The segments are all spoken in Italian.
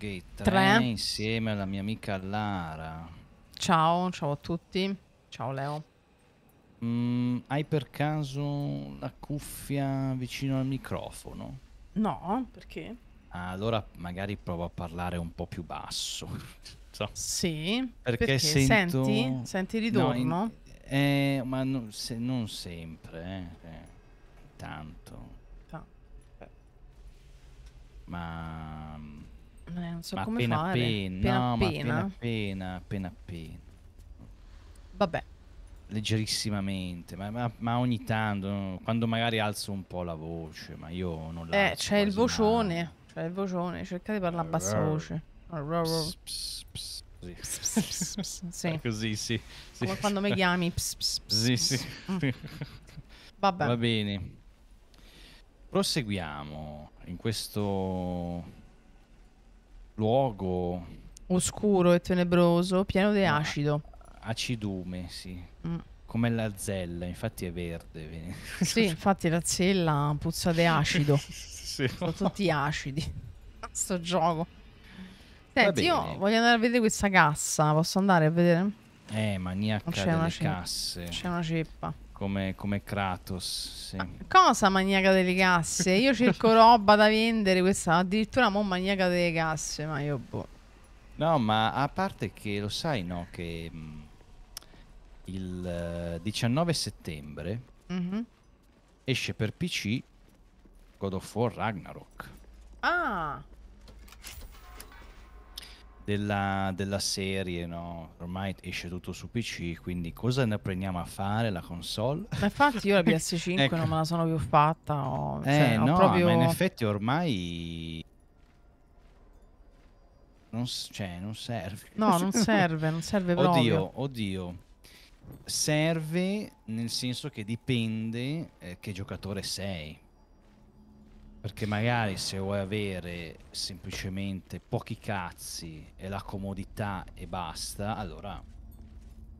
Gate 3, insieme alla mia amica Lara. Ciao, ciao a tutti. Ciao Leo. Mm, hai per caso la cuffia vicino al microfono? No, perché? Ah, allora magari provo a parlare un po' più basso. so. Sì, perché, perché sento... senti, senti ritorno? No, in... eh, ma non, se, non sempre, eh. eh. Tanto. Ma eh, non so Ma come appena fare. Appena, appena, no, appena. Ma appena appena, appena appena. Vabbè. Leggerissimamente, ma, ma, ma, ogni tanto, quando magari alzo un po' la voce, ma io non la... Eh, c'è il vocione, mai. c'è il vocione, cercate di parlare a bassa voce. Così, sì. Come quando mi chiami. Pss, sì, sì. Vabbè. Va bene. Proseguiamo in questo luogo oscuro e tenebroso, pieno di acido. Acidume, sì. Mm. Come la zella, infatti è verde. sì, infatti la zella puzza di acido. sì. Sono tutti acidi. Sto gioco. Senti, io voglio andare a vedere questa cassa. Posso andare a vedere? Eh, maniaca delle casse. C'è una ceppa come, come Kratos. Sì. cosa maniaca delle casse? Io cerco roba da vendere, questa addirittura mo maniaca delle casse, ma io boh. No, ma a parte che lo sai, no, che mh, mm, il uh, eh, 19 settembre mm -hmm. esce per PC God of War Ragnarok. Ah! della, della serie, no? Ormai esce tutto su PC, quindi cosa ne apprendiamo a fare la console? Ma infatti io la PS5 ecco. non me la sono più fatta. Ho, eh, cioè, no, proprio... ma in effetti ormai non, cioè, non serve. No, non serve, non serve proprio. Oddio, oddio. Serve nel senso che dipende eh, che giocatore sei. Perché magari se vuoi avere semplicemente pochi cazzi e la comodità e basta, allora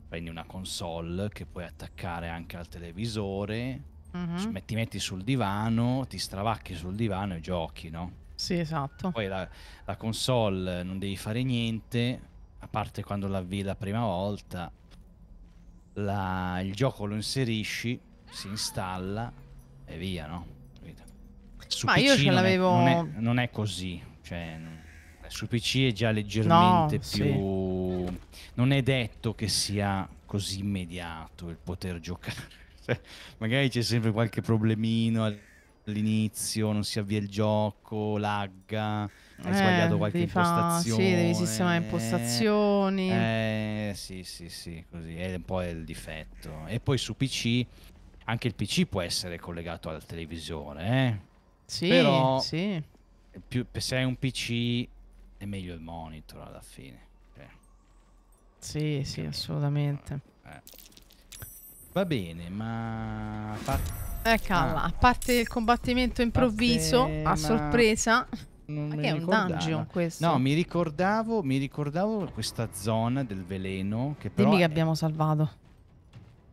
prendi una console che puoi attaccare anche al televisore, uh-huh. Mhm. ti metti sul divano, ti stravacchi sul divano e giochi, no? Sì, esatto. Poi la, la console non devi fare niente, a parte quando l'avvii la prima volta, la, il gioco lo inserisci, si installa e via, no? Su Ma PC io ce l'avevo... Non è, non, è, non è così, cioè, su PC è già leggermente no, più... Sì. Non è detto che sia così immediato il poter giocare. Cioè, magari c'è sempre qualche problemino all'inizio, non si avvia il gioco, lagga, hai eh, sbagliato qualche impostazione. Fa, sì, devi sistemare impostazioni. Eh, sì, sì, sì, così. È un po' il difetto. E poi su PC, anche il PC può essere collegato alla televisione, eh? Sì, Però sì. Più, se hai un PC è meglio il monitor alla fine. Cioè, sì, sì, assolutamente. Eh. Va bene, ma... Ecco, ah. a parte il combattimento improvviso, parte, a sorpresa... Non ma che è un dungeon questo? No, mi ricordavo, mi ricordavo questa zona del veleno che però... Dimmi che è... abbiamo salvato.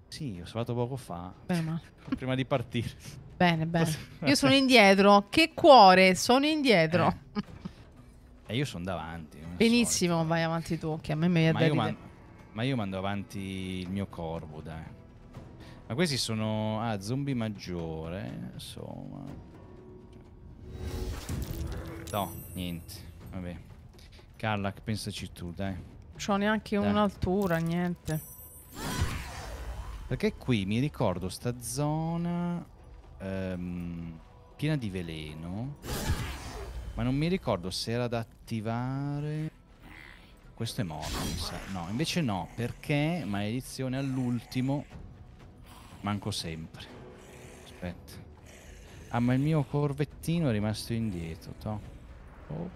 Sì, ho salvato poco fa. Beh, ma... prima di partire. Bene, bene. Io sono indietro. Che cuore, sono indietro. E eh. eh, io sono davanti. Benissimo, so. vai avanti tu, che a me mi viene ma, io ma io mando avanti il mio corvo, dai. Ma questi sono... Ah, zombie maggiore, insomma. No, niente. Vabbè. Carlac, pensaci tu, dai. C'ho neanche un'altura, niente. Perché qui mi ricordo sta zona ehm, piena di veleno. Ma non mi ricordo se era da attivare... Questo è morto, mi sa. No, invece no, perché maledizione all'ultimo manco sempre. Aspetta. Ah, ma il mio corvettino è rimasto indietro, to. Oh.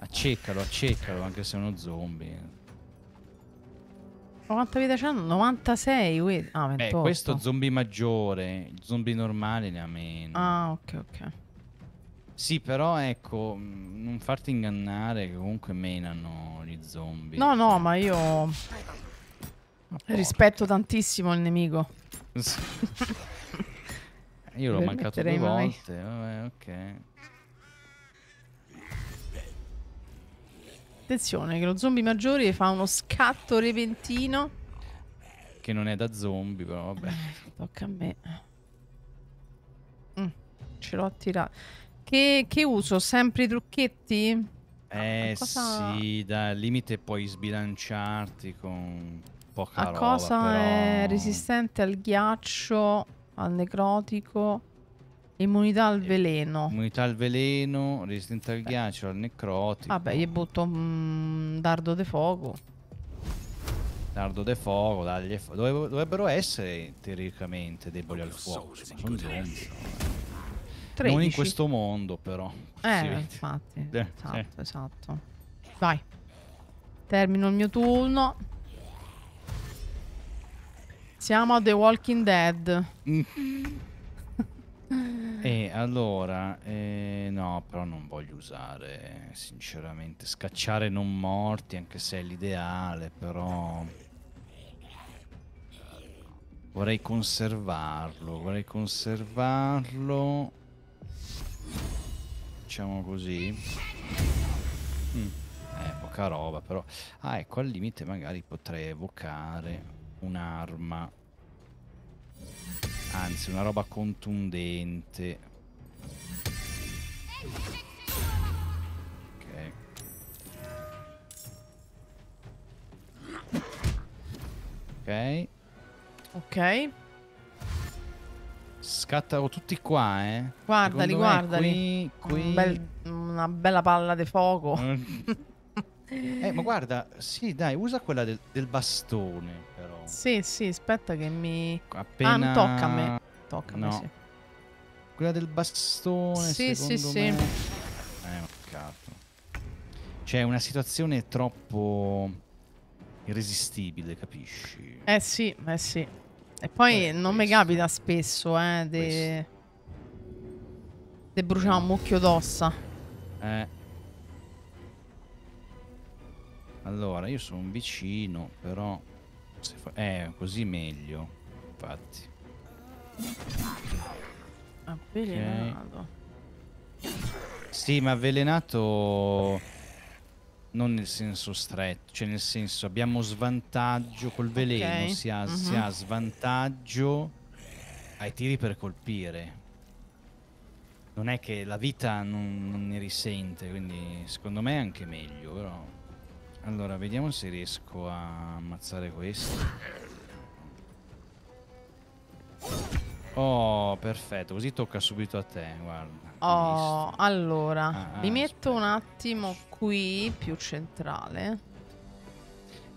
Accecalo, accecalo, anche se è uno zombie. 90 vita c'hanno? 96, wait. Ah, 28. Beh, questo zombie maggiore, zombie normale ne ha meno. Ah, ok, ok. Sì, però ecco, non farti ingannare che comunque menano gli zombie. No, no, ma io rispetto tantissimo il nemico. io l'ho mancato due volte, vabbè, ok. Attenzione che lo zombie maggiore fa uno scatto repentino. Che non è da zombie, però vabbè. Eh, tocca a me. Mm, ce l'ho tirato. Che, che, uso? Sempre i trucchetti? Eh cosa... sì, dal limite puoi sbilanciarti con poca a roba. La cosa però... è resistente al ghiaccio, al necrotico Immunità al eh, veleno. Immunità al veleno, resistenza al ghiaccio, al necrotico. Vabbè, gli butto un mm, dardo de fuoco. Dardo de fuoco, dagli fuoco. dovrebbero essere teoricamente deboli al fuoco. sono zombie. Non in questo mondo, però. Eh, infatti. Eh, esatto, eh. esatto. Vai. Termino il mio turno. Siamo a The Walking Dead. Mm. Eh. E allora, eh, no, però non voglio usare, sinceramente, scacciare non morti, anche se è l'ideale, però vorrei conservarlo, vorrei conservarlo, diciamo così. Mm, eh, poca roba, però. Ah, ecco, al limite magari potrei evocare un'arma. Anzi, una roba contundente. Ok. Ok. Ok. Scattano tutti qua, eh. Guardali, Secondo guardali. Qui, qui... Un bel, una bella palla di fuoco. eh, eh ma guarda, sì, dai, usa quella del, del bastone. Sì, sì, aspetta che mi... Ecco, appena... Ah, tocca a me. Tocca a no. me, sì. Quella del bastone, sì, sì, sì. me... Sì, sì, Eh, cazzo. Cioè, una situazione troppo irresistibile, capisci? Eh sì, eh sì. E poi eh, non mi capita spesso, eh, de... de bruciare un mucchio d'ossa. Eh. Allora, io sono vicino, però forse. Eh, così meglio. Infatti. Avvelenato. Okay. Sì, ma avvelenato non nel senso stretto, cioè nel senso abbiamo svantaggio col veleno, okay. si, ha, uh -huh. si, mhm. ha, svantaggio ai tiri per colpire. Non è che la vita non, non ne risente, quindi secondo me è anche meglio, però... Allora, vediamo se riesco a ammazzare questo. Oh, perfetto, così tocca subito a te, guarda. Oh, allora, ah, ah mi aspetta. metto un attimo qui, più centrale.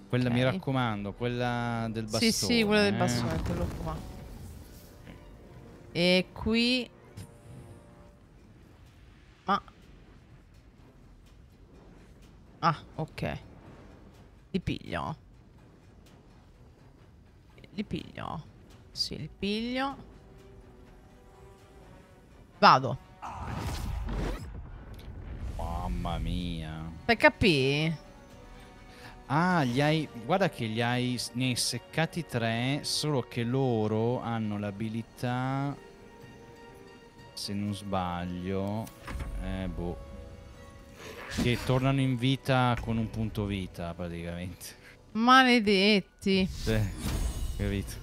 Quella, okay. mi raccomando, quella del bastone. Sì, sì, quella del eh. bastone, eh. quello qua. E qui... Ah. Ah, ok. Li piglio. Li piglio. Sì, li piglio. Vado. Mamma mia. Per capì? Ah, gli hai... Guarda che gli hai... Ne hai seccati tre, solo che loro hanno l'abilità... Se non sbaglio... Eh, boh. Che tornano in vita con un punto vita, praticamente. Maledetti. Sì, capito.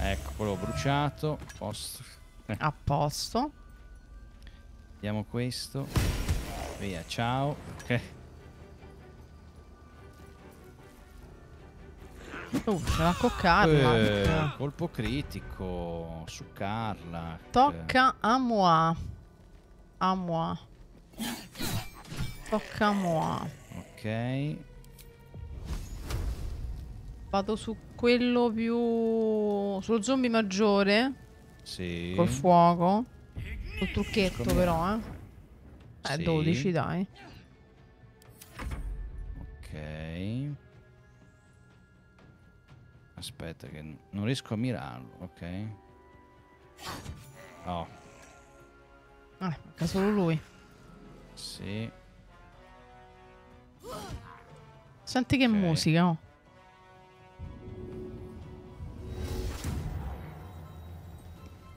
Ecco, quello bruciato. A posto. Eh. A posto. Vediamo questo. Via, ciao. Ok. Eh. Uh, ce l'ha con Carla. Eh, colpo critico su Carla. Tocca a moi. A moi. Tocca a moi. Ok. Vado su quello più... sullo zombie maggiore. Sì. Col fuoco. Col trucchetto Come... però, eh. Eh, sì. 12 dai. Ok. Aspetta che non riesco a mirarlo, ok. Oh. Ah, è solo lui. Sì. Senti che okay. musica, oh.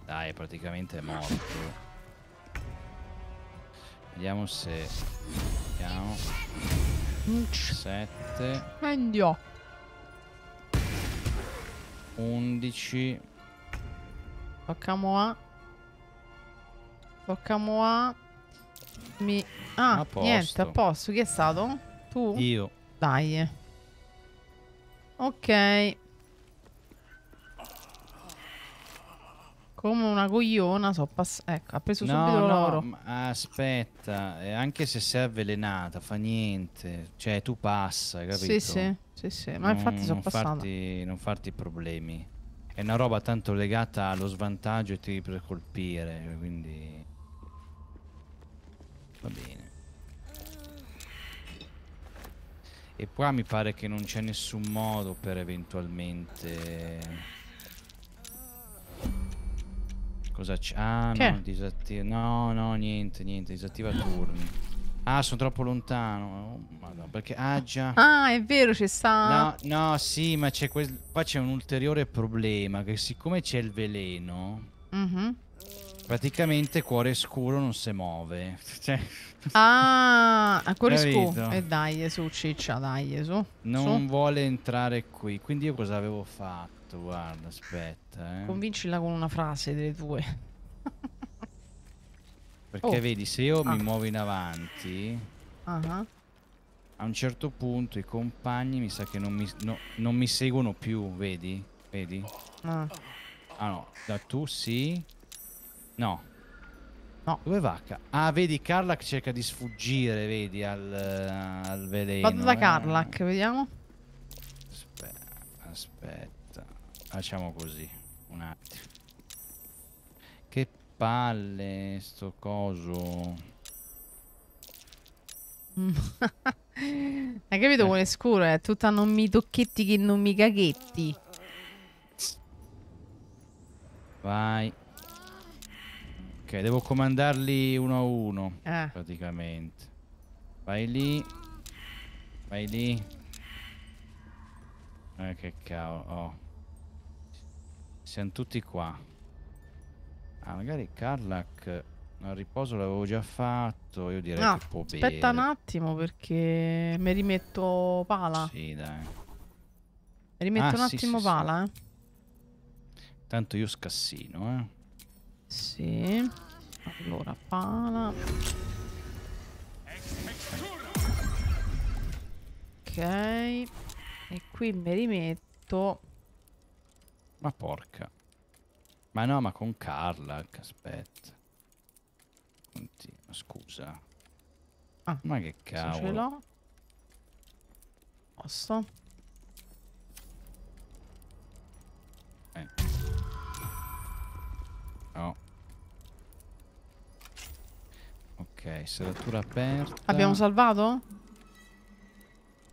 Dai, praticamente è morto. Vediamo se... Vediamo. 7. Andiò. 11. Facciamo A. Tocchiamo A. Mi... Ah, a niente, a posto. Chi è stato? Tu? Io. Dai. Ok. Come una cogliona so passato. Ecco, ha preso no, subito l'oro. No, aspetta, eh, anche se sei avvelenata, fa niente. Cioè, tu passa, capito? Sì, sì, sì, sì. ma non, infatti sono passata. Farti, non farti problemi. È una roba tanto legata allo svantaggio e ti per colpire, quindi... Va bene. E qua mi pare che non c'è nessun modo per eventualmente... Cosa c'è? Ah, che? no, disattiva. No, no, niente, niente, disattiva turni. Ah, sono troppo lontano. Oh, madonna, perché... Ah, già. Ah, è vero, ci sta... No, no, sì, ma c'è quel... Qua c'è un ulteriore problema, che siccome c'è il veleno... Mm Praticamente cuore scuro non si muove. Cioè. Ah, cuore scuro. E eh dai, su ciccia, dai, su. Non su. vuole entrare qui. Quindi io cosa avevo fatto? Guarda, aspetta. Eh. Convincila con una frase delle tue. Perché oh. vedi, se io ah. mi muovo in avanti... Uh -huh. A un certo punto i compagni mi sa che non mi, no, non mi seguono più, vedi? Vedi? Ah. ah no, da tu sì, No. No, dove va? Ah, vedi, Carlac cerca di sfuggire, vedi, al, al veleno. Vado da Carlac, eh. vediamo. Aspetta, aspetta. Facciamo così, un attimo. Che palle, sto coso. Hai capito eh. quale scuro? È tutta non mi tocchetti che non mi caghetti. Vai devo comandarli uno a uno. Ah. Praticamente. Vai lì. Vai lì. Eh, che cavolo. Oh. Siamo tutti qua. Ah, magari Karlak al riposo l'avevo già fatto. Io direi no, che può aspetta bere. un attimo perché mi rimetto pala. Sì, dai. Mi rimetto ah, un sì, attimo sì, pala, sì. eh. Tanto io scassino, eh. Sì. Allora, pala. Ok. E qui mi rimetto... Ma porca. Ma no, ma con Carla, aspetta. Continua, scusa. Ah, ma che cavolo. Ce l'ho. Posso? Eh. No. Oh. Ok, serratura aperta. Abbiamo salvato?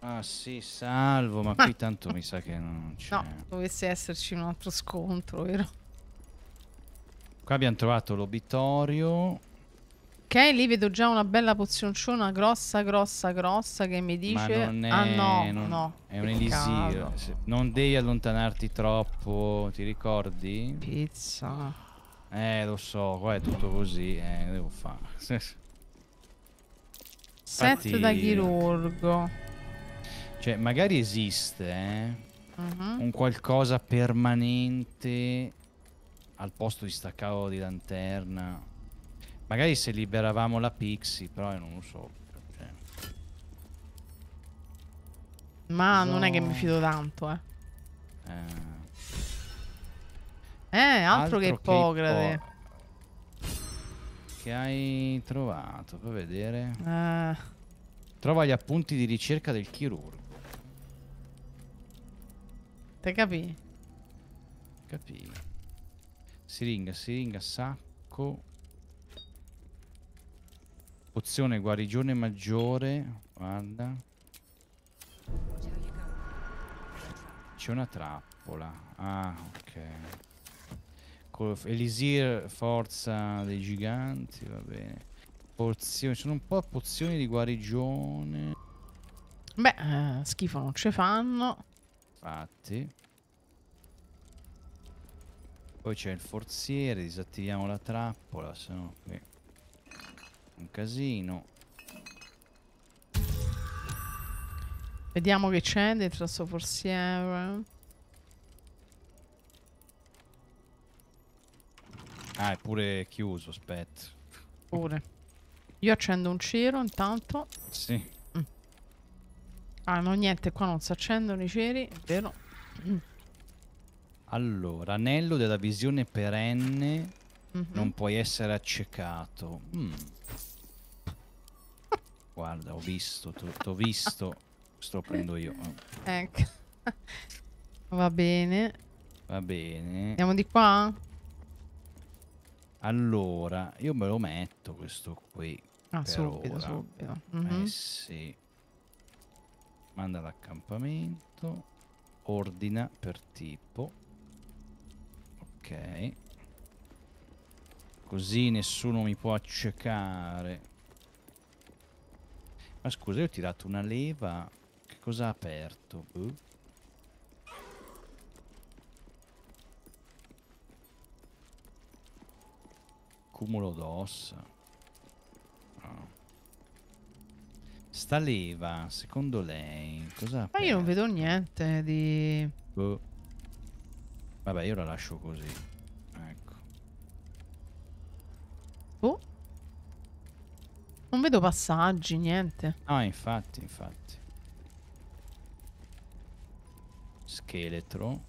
Ah sì, salvo, ma qui tanto mi sa che non c'è. No, dovesse esserci un altro scontro, vero? Qua abbiamo trovato l'obitorio. Ok, lì vedo già una bella pozioncina grossa, grossa, grossa che mi dice... È, ah no, non, no. È un elisir. Non devi allontanarti troppo, ti ricordi? Pizza. Eh, lo so, qua è tutto così, eh, devo fare. Set da eh, chirurgo. Cioè, magari esiste, eh? Uh mhm. -huh. Un qualcosa permanente al posto di staccavo di lanterna. Magari se liberavamo la Pixie, però io non lo so. Cioè. Ma no. non è che mi fido tanto, eh. Eh... Eh, altro, altro che Ippocrate. Che, che hai trovato? Puoi vedere. Uh. Trova gli appunti di ricerca del chirurgo. Te capì? Capì. Siringa, siringa, sacco. Pozione guarigione maggiore. Guarda. C'è una trappola. Ah, ok. Elisir, forza dei giganti, va bene. Pozioni, sono un po' pozioni di guarigione. Beh, eh, schifo non ce fanno. Infatti. Poi c'è il forziere, disattiviamo la trappola, se no qui... Un casino. Vediamo che c'è dentro questo forziere. Ah, è pure chiuso, aspetta. Pure. Io accendo un cero intanto. Sì. Mm. Ah, no, niente, qua non si accendono i ceri, è vero. Mm. Allora, anello della visione perenne. Mm -hmm. Non puoi essere accecato. Mm. Guarda, ho visto, ho visto. Sto prendo io. Ecco. Va bene. Va bene. Andiamo di qua? Allora, io me lo metto questo qui. Ah, subito, ora. subito. Mm -hmm. Eh sì. Manda l'accampamento. Ordina per tipo. Ok. Così nessuno mi può accecare. Ma scusa, io ho tirato una leva. Che cosa ha aperto? Uh. accumulo d'ossa. No. Ah. Sta leva, secondo lei, cosa Ma io non vedo niente di... Boh. Vabbè, io la lascio così. Ecco. Boh. Non vedo passaggi, niente. Ah, infatti, infatti. Scheletro.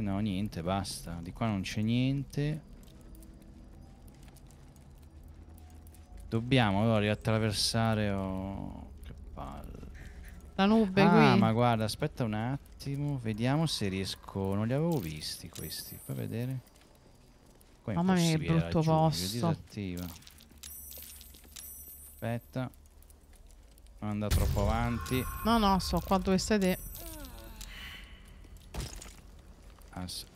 no, niente, basta. Di qua non c'è niente. Dobbiamo allora riattraversare... Oh, che palle. La nube ah, qui. Ah ma guarda, aspetta un attimo. Vediamo se riesco... Non li avevo visti questi. Fai vedere. Qua Mamma mia, che brutto posto. Disattiva. Aspetta. Non andare troppo avanti. No, no, so qua dove stai te.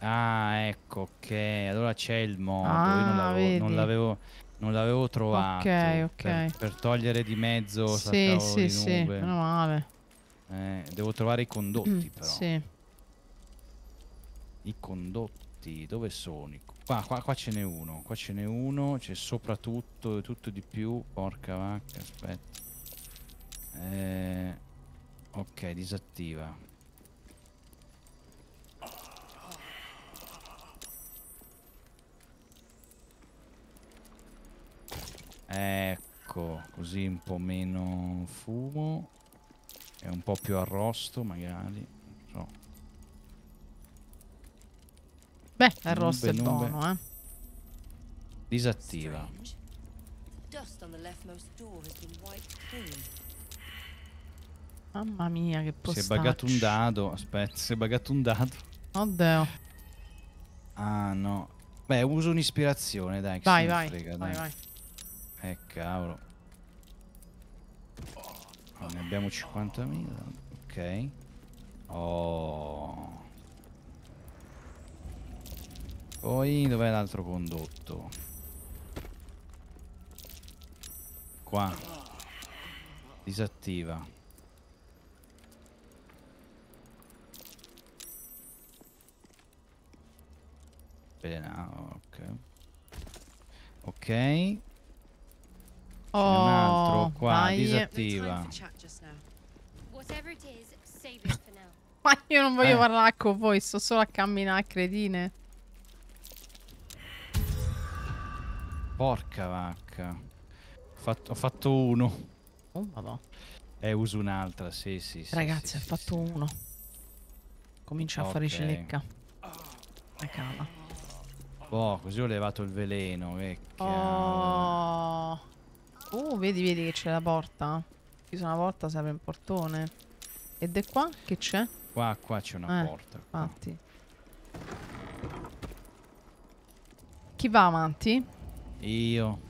Ah, ecco, ok. Allora c'è il modo. Ah, Io non ah, l'avevo non l'avevo trovato. Ok, ok. Per, per, togliere di mezzo sì, sì, sì, meno male. Eh, devo trovare i condotti, mm, però. Sì. I condotti, dove sono? Qua, qua, qua ce n'è uno, qua ce n'è uno, c'è soprattutto tutto, tutto di più. Porca vacca, aspetta. Eh, ok, disattiva. Ecco, così un po' meno fumo e un po' più arrosto magari. Non So. Beh, arrosto nube, è buono, eh. Disattiva. Mamma mia, che postaccio. Si è buggato un dado, aspetta, si è buggato un dado. Oddio. Ah, no. Beh, uso un'ispirazione, dai. Vai, vai, frega, vai, dai. vai. Eh cavolo. Oh, ne abbiamo 50.000. Ok. Oh. Poi dov'è l'altro condotto? Qua. Disattiva. Bene, ah, ok. Ok. Oh, un altro oh, qua, vai. disattiva. Ma io non voglio eh. parlare con voi, sto solo a camminare credine. Porca vacca. Fatto, ho fatto uno. Oh, madò. Eh, uso un'altra, sì, sì, sì. Ragazzi, sì, ho sì, fatto sì. uno. Comincia okay. a fare cilecca. La cava. Oh, così ho levato il veleno, vecchia. Oh. Oh, vedi, vedi che c'è la porta. Chiusa una porta, si apre un portone. Ed è qua che c'è? Qua, qua c'è una eh, porta. Infatti. Chi va avanti? Io.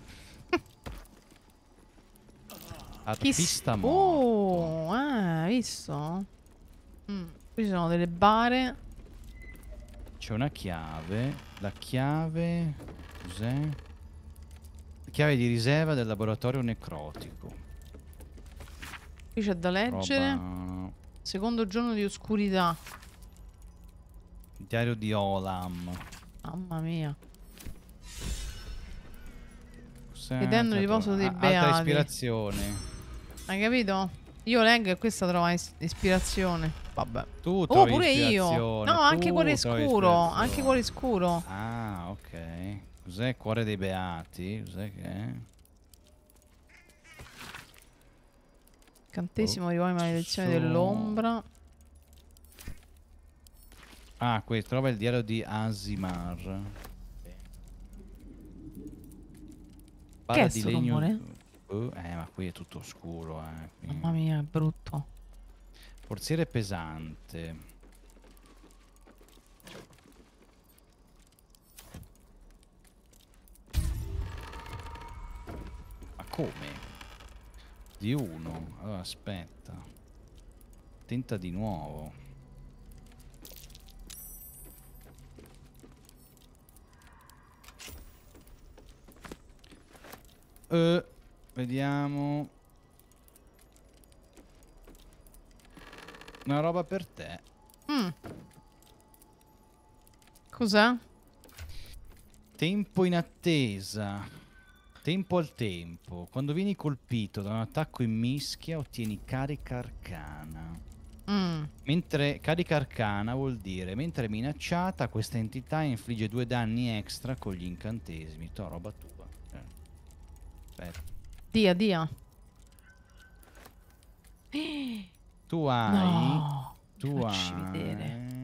Artista morto. Oh, eh, visto? Mm, qui ci sono delle bare. C'è una chiave. La chiave... Cos'è? Chiave di riserva del laboratorio necrotico. Qui c'è da leggere. Roba... Secondo giorno di oscurità. Diario di Olam. Mamma mia. Vedendo il riposo dei ah, beati. Alta ispirazione. Hai capito? Io leggo e questa trova ispirazione. Vabbè. Tu oh, pure io. No, anche cuore scuro. Anche cuore scuro. Ah. Cos'è cuore dei beati? Cos'è che è? Cantesimo oh, rivolge maledizione sono... dell'ombra. Ah, qui trova il diario di Asimar. Pala che è di legno. Uh, eh, ma qui è tutto scuro. Eh. Quindi... Mamma mia, è brutto. Forziere pesante. come? Di uno. Allora aspetta. Tenta di nuovo. Eh, vediamo. Una roba per te. Mm. Cos'è? Tempo in attesa. Tempo al tempo. Quando vieni colpito da un attacco in mischia ottieni carica arcana. Mm. Mentre carica arcana vuol dire mentre è minacciata questa entità infligge due danni extra con gli incantesimi. To roba tua. Eh. Aspetta. Dia, dia. Tu hai... No, tu hai... Vedere.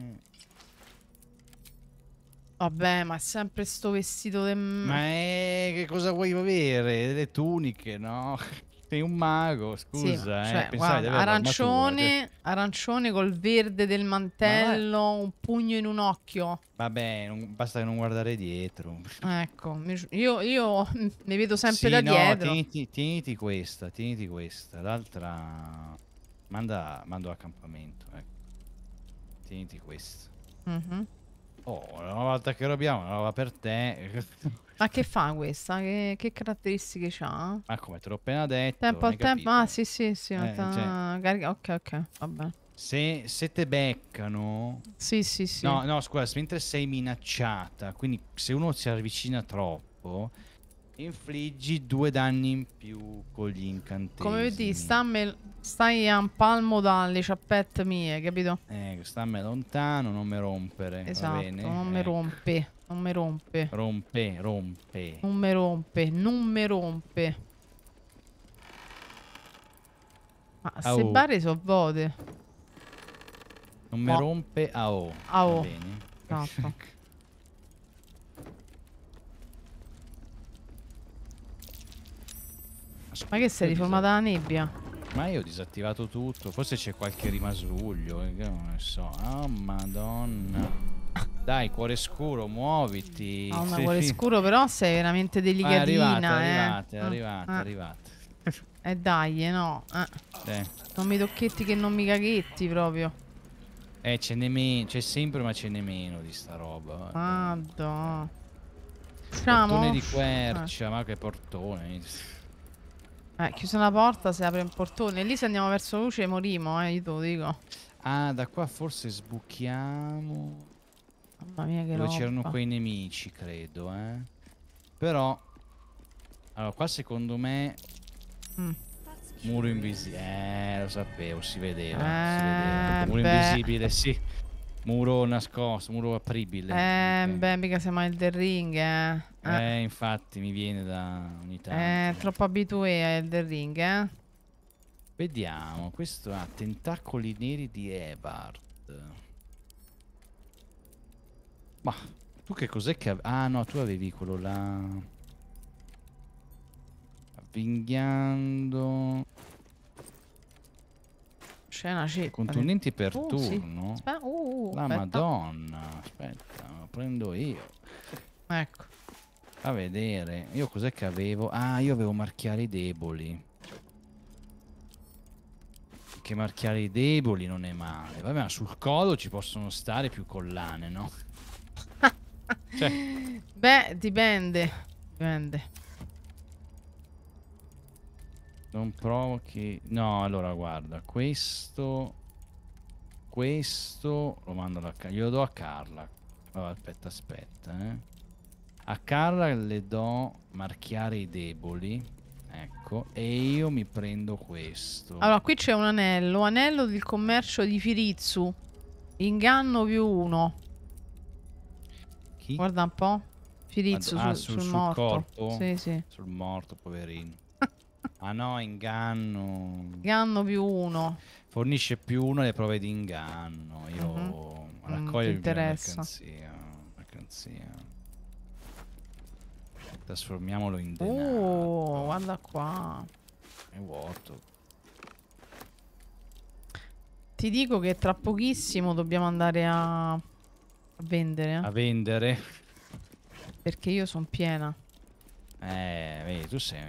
Vabbè, ma è sempre sto vestito del... Ma è... che cosa vuoi avere? Le tuniche, no? Sei un mago, scusa. Sì, eh, cioè, guarda, arancione, arancione col verde del mantello, un pugno in un occhio. Vabbè, non, basta che non guardare dietro. Ecco, io, io ne vedo sempre sì, da no, dietro. Tieniti, tieniti questa, tieniti questa. L'altra... Manda, mando accampamento, ecco. Tieniti questa. Mhm. Mm Oh, una volta che robiamo, una roba per te. Ma che fa questa? Che, che caratteristiche ha? Ah, come te l'ho appena detto. Tempo al tempo. Ah, sì, sì, sì. Eh, cioè... Ok, ok, vabbè. Se, se te beccano. Sì, sì, sì. No, no, scusa, mentre sei minacciata, quindi se uno si avvicina troppo, infliggi due danni in più con gli incantesimi. Come vedi, sta me Stai a un palmo dalle ciappette mie, capito? Eh, stammi lontano, non mi rompere. Esatto, non mi ecco. rompe. Non mi rompe. Rompe, rompe. Non mi rompe, non mi rompe. Ma ah, se pare bare so vuote. Non mi oh. rompe, ah oh. Ah oh. Esatto. Ma che sei riformata la nebbia? Ma io ho disattivato tutto. Forse c'è qualche rimasuglio. Eh, non ne so. oh, madonna. Dai, cuore scuro, muoviti. Oh, ma cuore scuro, però sei veramente eh, delicatina. Ah, arrivate, eh. arrivate, ah, arrivate. Ah. Eh dai, eh, no. Eh. Eh. Non mi tocchetti che non mi caghetti proprio. Eh, ce n'è meno. C'è sempre, ma ce n'è meno di sta roba. Madonna. Portone di quercia, ma che portone. Eh, chiusa la porta, si apre un portone. Lì se andiamo verso luce morimo, eh, io te lo dico. Ah, da qua forse sbucchiamo. Mamma mia che roba. Dove c'erano quei nemici, credo, eh. Però... Allora, qua secondo me... Mm. Muro invisibile. Eh, lo sapevo, si vedeva. Eh, si vedeva. Muro beh. invisibile, sì. Muro nascosto, muro apribile. Eh, okay. beh, mica siamo il The Ring, eh. eh. Eh, infatti, mi viene da ogni tanto. Eh, troppo abitué al The Ring, eh. Vediamo, questo ha tentacoli neri di Ebart. Ma, tu che cos'è che... Ah, no, tu avevi quello là... Avvinghiando scena C'è una cippa. Contundenti per oh, turno. Sì. Oh, La aspetta. madonna. Aspetta, lo prendo io. Ecco. A vedere. Io cos'è che avevo? Ah, io avevo marchiare i deboli. Che marchiare i deboli non è male. Vabbè, ma sul collo ci possono stare più collane, no? cioè. Beh, dipende. Dipende. Non provochi... No, allora guarda, questo... Questo lo mando da... Glielo do a Carla. Oh, aspetta, aspetta, eh. A Carla le do marchiare i deboli. Ecco, e io mi prendo questo. Allora, qui c'è un anello. Anello del commercio di Firizzu. Inganno più uno. Chi? Guarda un po'. Firizzu ah, sul, sul, sul morto. Corpo? Sì, sì. Sul morto, poverino. Ah no, inganno. Inganno più uno. Fornisce più uno le prove di inganno. Io uh mhm. -huh. raccoglio mm, interessa. mercanzia. Mercanzia. Trasformiamolo in oh, denaro. Oh, guarda qua. È vuoto. Ti dico che tra pochissimo dobbiamo andare a, a vendere. A vendere? Perché io sono piena. Eh, vedi, tu sei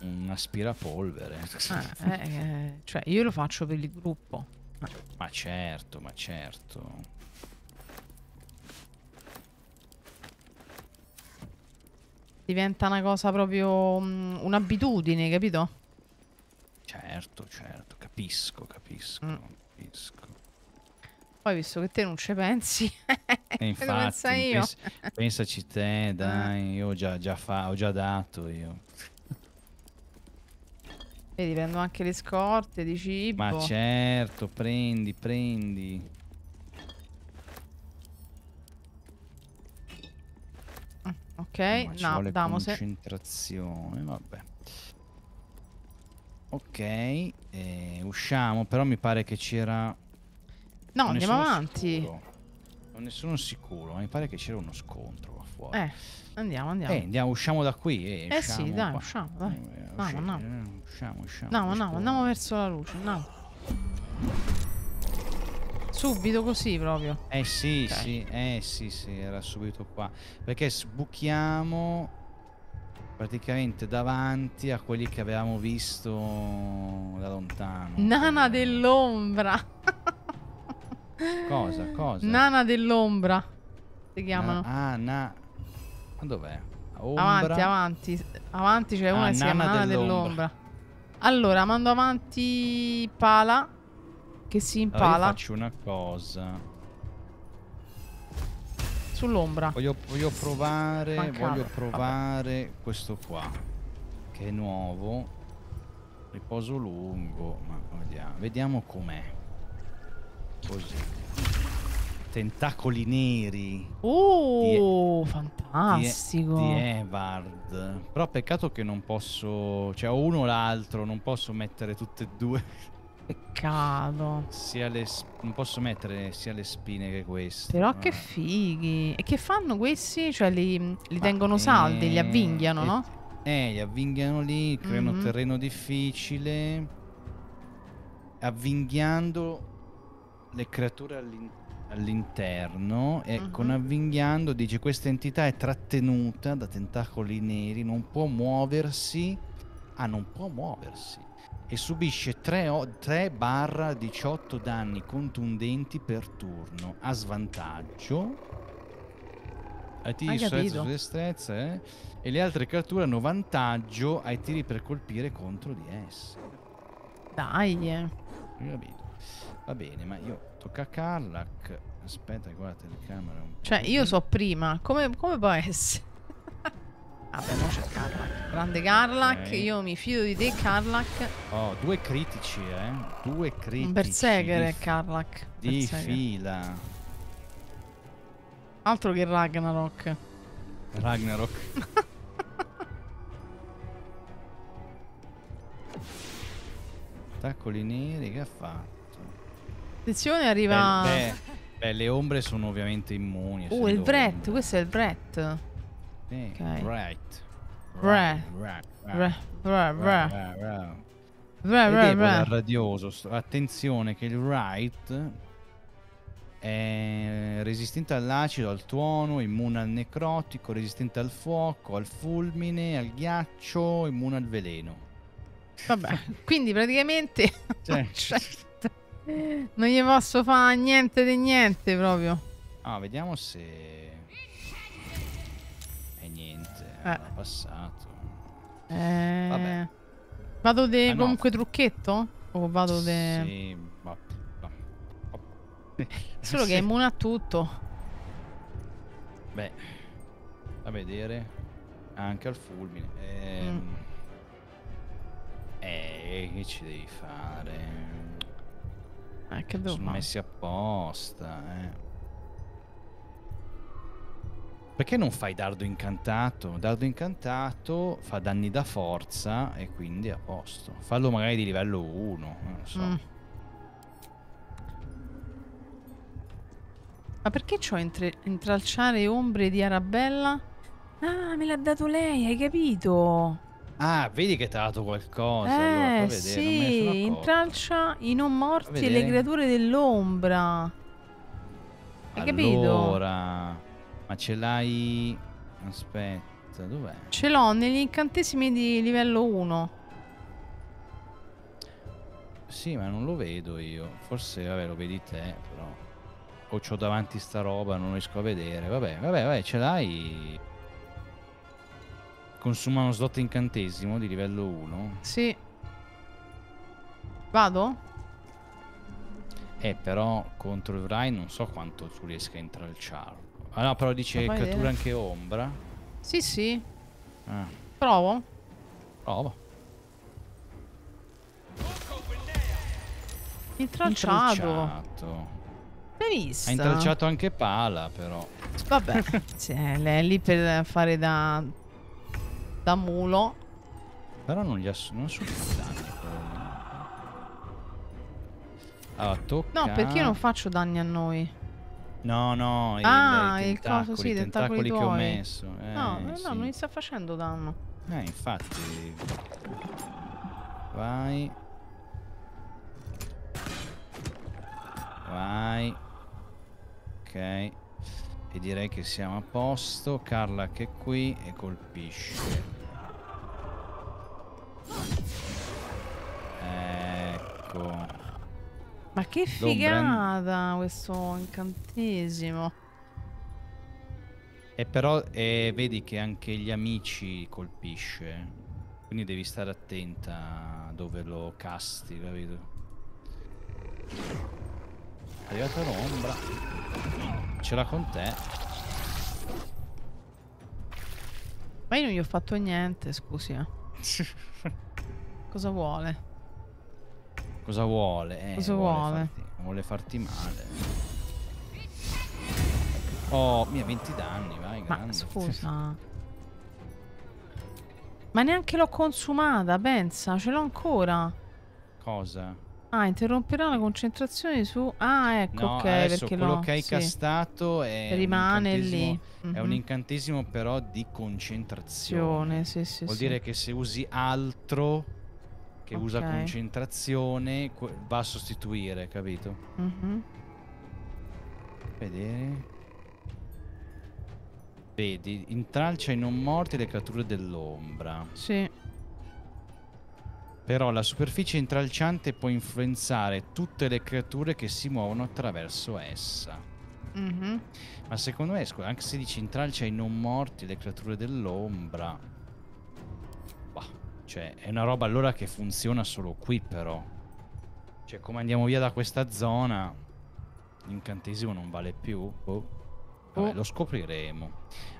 un aspirapolvere. Ah, eh, eh, cioè, io lo faccio per il gruppo. Ma certo, ma certo. Diventa una cosa proprio mm, un'abitudine, capito? Certo, certo, capisco, capisco, mm. capisco. Poi visto che te non ci pensi, e infatti, pensa io. Pens pensaci te, eh. dai, io già, già fa, ho già dato io. Vedi, prendo anche le scorte di cibo. Ma certo, prendi, prendi. Ah, ok, no, damose. Concentrazione, vabbè. Ok, eh, usciamo, però mi pare che c'era... No, andiamo avanti. Sicuro non ne sono sicuro, ma mi pare che c'era uno scontro qua fuori. Eh, andiamo, andiamo. Eh, andiamo, usciamo da qui. Eh, eh sì, dai, usciamo, dai. Eh, usciamo, eh, andiamo. Eh, usciamo, usciamo. Andiamo, andiamo, andiamo verso la luce, andiamo. Subito così proprio. Eh sì, okay. sì, eh sì, sì, era subito qua. Perché sbuchiamo praticamente davanti a quelli che avevamo visto da lontano. Nana dell'ombra. Cosa? Cosa? Nana dell'ombra. Si chiamano. Na ah, na. Ma dov'è? Avanti, avanti. Avanti c'è cioè una ah, che si chiama Nana dell'ombra. allora, mando avanti Pala. Che si impala. Allora faccio una cosa. Sull'ombra. Voglio, voglio, provare. Mancava. Voglio provare Vabbè. questo qua. Che è nuovo. Riposo lungo. Ma vediamo, vediamo com'è. Così. Tentacoli neri. Oh, di, fantastico. Di, di Evard. Però peccato che non posso... Cioè, uno o l'altro, non posso mettere tutte e due. Peccato. Le, non posso mettere sia le spine che queste. Però che eh. fighi. E che fanno questi? Cioè li, li tengono eh, saldi, li eh, avvinghiano, eh, no? Eh, li avvinghiano lì, creano mm -hmm. terreno difficile. Avvinghiando le creature all'interno all'interno e uh-huh. con avvinghiando dice questa entità è trattenuta da tentacoli neri, non può muoversi, ah non può muoversi e subisce 3, 3 barra 18 danni contundenti per turno a svantaggio ai tiri su destrezza eh? e le altre creature hanno vantaggio ai tiri per colpire contro di esse dai eh. Va bene, ma io tocca a Karlak. Aspetta, guarda la telecamera un po'. Cioè, io so prima. Come, come può essere? Vabbè, non c'è Karlak. Grande Karlak, okay. io mi fido di te, Karlak. Oh, due critici, eh. Due critici. Un berserker, Karlak. Di fila. Altro che Ragnarok. Ragnarok. Taccoli neri, che ha fatto? Attenzione, arriva... Beh, beh, beh, le ombre sono ovviamente immuni. Oh, il Brett, ombre. questo è il Brett. Sì, eh, Brett. Brett. Brett. Brett. Brett. Brett. radioso. Attenzione che il Right è resistente all'acido, al tuono, immune al necrotico, resistente al fuoco, al fulmine, al ghiaccio, immune al veleno. Vabbè, quindi praticamente... Cioè. cioè non gli posso fare niente di niente proprio. Ah, vediamo se... E niente, eh. passato. Eh... Vabbè. Vado de ah, comunque no. trucchetto? O vado de... Sì, ma... No. Solo sì. che è immune a tutto. Beh, a vedere. Anche al fulmine. Ehm... Mm. Eh, che ci devi fare? Eh, che devo Sono fare? messi apposta, eh. Perché non fai dardo incantato? Dardo incantato fa danni da forza e quindi è a posto. Fallo magari di livello 1, eh, non so. Mm. Ma perché c'ho intralciare ombre di Arabella? Ah, me l'ha dato lei, hai capito? Ah, vedi che ti ha dato qualcosa. Eh, allora, sì, intralcia i non morti e le creature dell'ombra. Hai allora, capito? Allora, ma ce l'hai... Aspetta, dov'è? Ce l'ho negli incantesimi di livello 1. Sì, ma non lo vedo io. Forse, vabbè, lo vedi te, però. O c'ho davanti sta roba, non riesco a vedere. Vabbè, vabbè, vabbè, ce l'hai consuma uno slot incantesimo di livello 1. Sì. Vado? Eh, però contro il Rai non so quanto tu riesca a intralciarlo. Ah no, però dice creatura idea. anche ombra. Sì, sì. Ah. Provo? Provo. Intralciato. Intralciato. Benissimo. Ha intralciato anche pala, però. Vabbè, cioè, è lì per fare da da mulo. Però non gli ha non subito danni. Allora, tocca... No, perché io non faccio danni a noi. No, no, il, ah, il coso, sì, i tentacoli, tentacoli che ho messo. Eh, no, no, sì. non gli sta facendo danno. Eh, infatti. Vai. Vai. Ok. E direi che siamo a posto. Carla che è qui e colpisce. Ecco. Ma che figata questo incantesimo. E eh, però eh, vedi che anche gli amici colpisce. Quindi devi stare attenta dove lo casti, capito? È arrivata l'ombra. Ce l'ha con te. Ma io non gli ho fatto niente, scusi. Eh. Cosa vuole? Cosa vuole? Eh, Cosa vuole? Vuole farti, vuole farti male. Oh, mia, 20 danni, vai, Ma grande. scusa. Ma neanche l'ho consumata, pensa, ce l'ho ancora. Cosa? Ah, interromperà la concentrazione su... Ah, ecco, no, ok, perché quello no, che hai sì. castato è rimane lì. Mm -hmm. È un mhm. incantesimo però di concentrazione. Sì, sì, Vuol dire che se usi altro che okay. usa concentrazione, va a sostituire, capito? Mm -hmm. Vedere. Vedi, intralcia i non morti le creature dell'ombra. Sì. Però la superficie intralciante può influenzare tutte le creature che si muovono attraverso essa. Mm -hmm. Ma secondo me, anche se dici intralcia i non morti le creature dell'ombra, cioè, è una roba allora che funziona solo qui, però. Cioè, come andiamo via da questa zona, l'incantesimo non vale più. Oh. Vabbè, oh. lo scopriremo.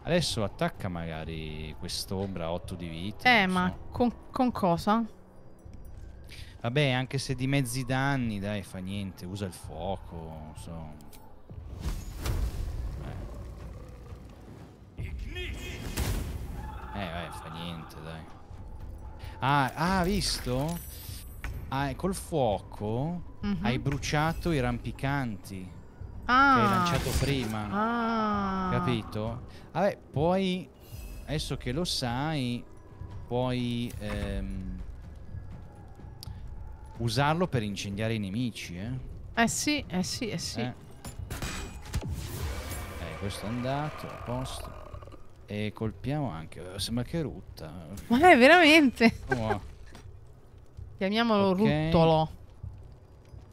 Adesso attacca magari quest'ombra a 8 di vita. Eh, ma so. con, con, cosa? Vabbè, anche se di mezzi danni, dai, fa niente. Usa il fuoco, non so. Eh, eh fa niente, dai. Ah, ah visto? Ah, col fuoco mm -hmm. hai bruciato i rampicanti. Ah. Che hai ah. lanciato prima. Ah. Capito? Vabbè, poi, adesso che lo sai, puoi ehm, usarlo per incendiare i nemici, eh? Eh sì, eh sì, eh sì. Eh, eh questo è andato, a posto. E colpiamo anche. Eh, sembra che rutta. Ma è veramente. Oh. Chiamiamolo okay. ruttolo.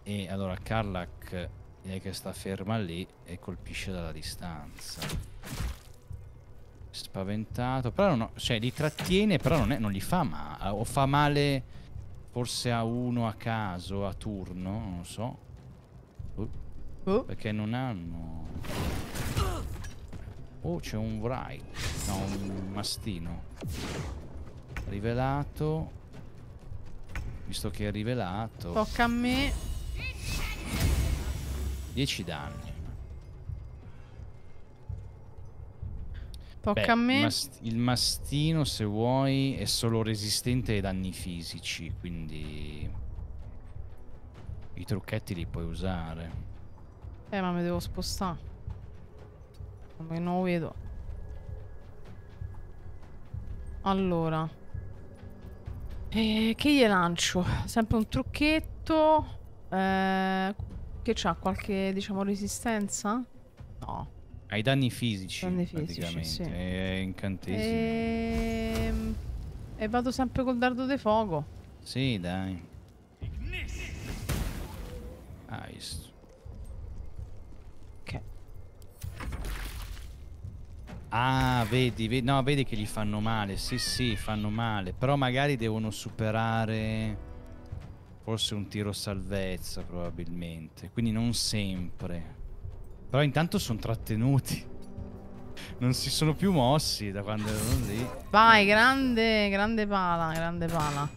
E allora Karlak direi che sta ferma lì e colpisce dalla distanza. Spaventato. Però non ho, Cioè, li trattiene, però non, è, non li fa male. O fa male forse a uno a caso, a turno, non lo so. Uh, uh. Perché non hanno... Oh, c'è un Wright. No, un mastino. Rivelato. Visto che è rivelato. Tocca a me. 10 danni. Tocca Beh, a me. Mast il mastino, se vuoi, è solo resistente ai danni fisici, quindi i trucchetti li puoi usare. Eh, ma mi devo spostare. Come non lo vedo. Allora. Eh, che gli lancio? Sempre un trucchetto. Eh, che c'ha? Qualche, diciamo, resistenza? No. Ai danni fisici, danni fisici sì. È incantesimo. E... Ehm, e... vado sempre col dardo di fuoco. Sì, dai. Ice. Ah, vedi, vedi, no, vedi che gli fanno male. Sì, sì, fanno male. Però magari devono superare forse un tiro salvezza, probabilmente. Quindi non sempre. Però intanto sono trattenuti. Non si sono più mossi da quando erano lì. Vai, grande, grande pala, grande pala.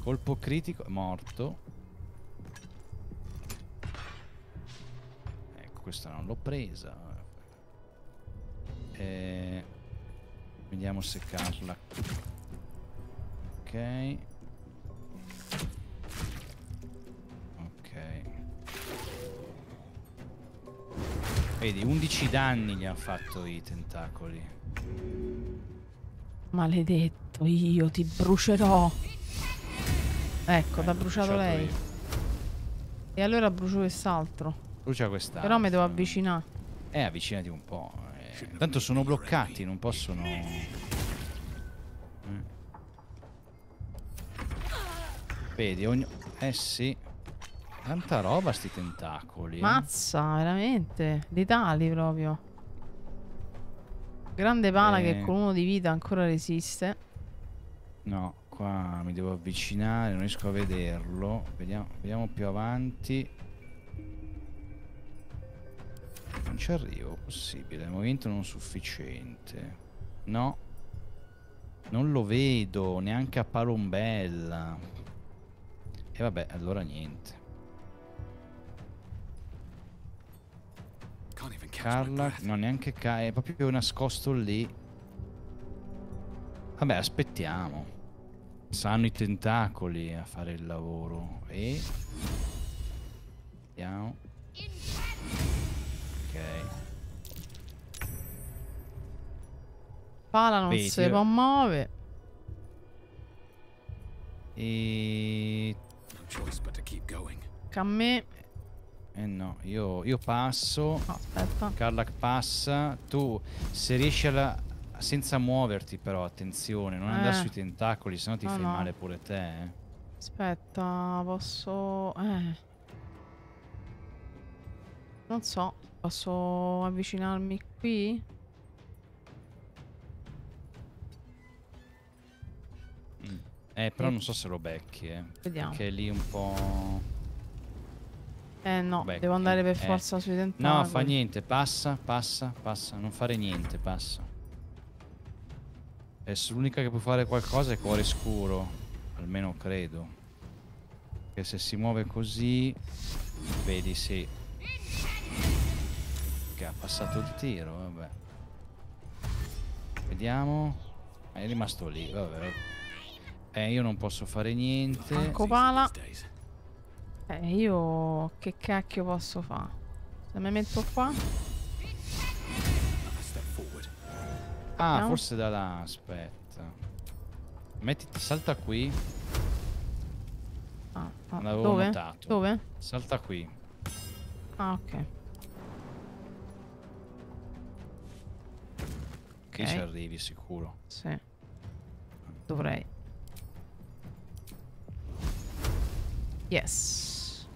Colpo critico, è morto. Ecco, questa non l'ho presa e eh, vediamo se Carla ok ok vedi 11 danni gli ha fatto i tentacoli maledetto io ti brucerò ecco eh, l'ha bruciato lei io. e allora brucio quest'altro brucia quest'altro però mi devo avvicinare eh avvicinati un po' eh. Intanto sono bloccati, non possono... Eh. Vedi, ogni... Eh sì. Tanta roba sti tentacoli. Eh. Mazza, veramente. Dei tali proprio. Grande pala eh. che con uno di vita ancora resiste. No, qua mi devo avvicinare, non riesco a vederlo. Vediamo, vediamo più avanti. Non ci arrivo, possibile. Movimento non sufficiente. No. Non lo vedo, neanche a palombella. E vabbè, allora niente. Carla, no neanche Carla, è proprio nascosto lì. Vabbè, aspettiamo. Sanno i tentacoli a fare il lavoro e... Vediamo. Ok. Pala non Vedi, si può muovere. E... Che a me... Eh no, io, io passo. No, aspetta. Carlac passa. Tu, se riesci alla... Senza muoverti però, attenzione, non eh. andare sui tentacoli, sennò ti no, fai no. male pure te. Eh. Aspetta, posso... Eh. Non so. Posso avvicinarmi qui? Mm. Eh, però eh. non so se lo becchi, eh. Vediamo. Perché lì un po'... Eh no, becchi. devo andare per eh. forza eh. sui tentacoli. No, fa niente, passa, passa, passa. Non fare niente, passa. Adesso l'unica che può fare qualcosa è cuore scuro. Almeno credo. Che se si muove così... Vedi, sì che ha passato il tiro, vabbè. Vediamo. È rimasto lì, vabbè. Eh, io non posso fare niente. Manco pala. Eh, io che cacchio posso fare? Se mi metto qua... Ah, ah, ah, no. forse da là, aspetta. Mettiti, salta qui. Ah, ah, dove? Notato. Dove? Salta qui. Ah, ok. Che ci arrivi sicuro. Sì. Dovrei. Yes.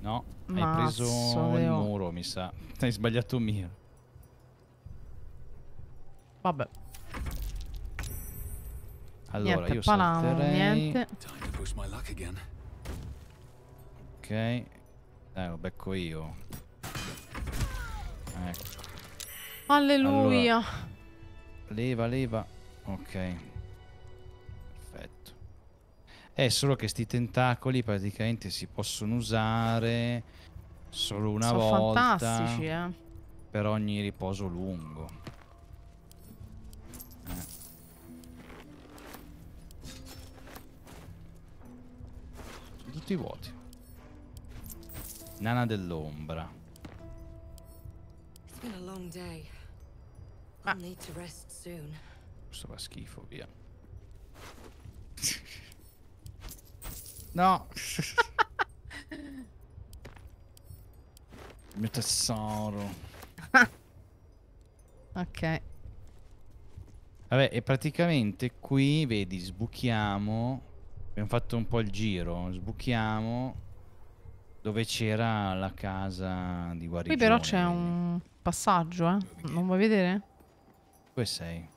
No, Mazzo hai preso il muro, mi sa. Hai sbagliato mira. Vabbè. Allora, niente, io palamo, salterei. Niente. Ok. Dai, eh, lo becco io. Ecco. Alleluia. Allora, leva, leva. Ok. Perfetto. È solo che sti tentacoli praticamente si possono usare solo una Sono volta. fantastici, eh. Per ogni riposo lungo. Eh. tutti vuoti. Nana dell'ombra. It's been a long day. Ah. Questo fa schifo, via. No. Il mio tesoro. ok. Vabbè, e praticamente qui, vedi, sbuchiamo. Abbiamo fatto un po' il giro. Sbuchiamo dove c'era la casa di guarigione. Qui però c'è un passaggio, eh. Non vuoi vedere? Dove sei?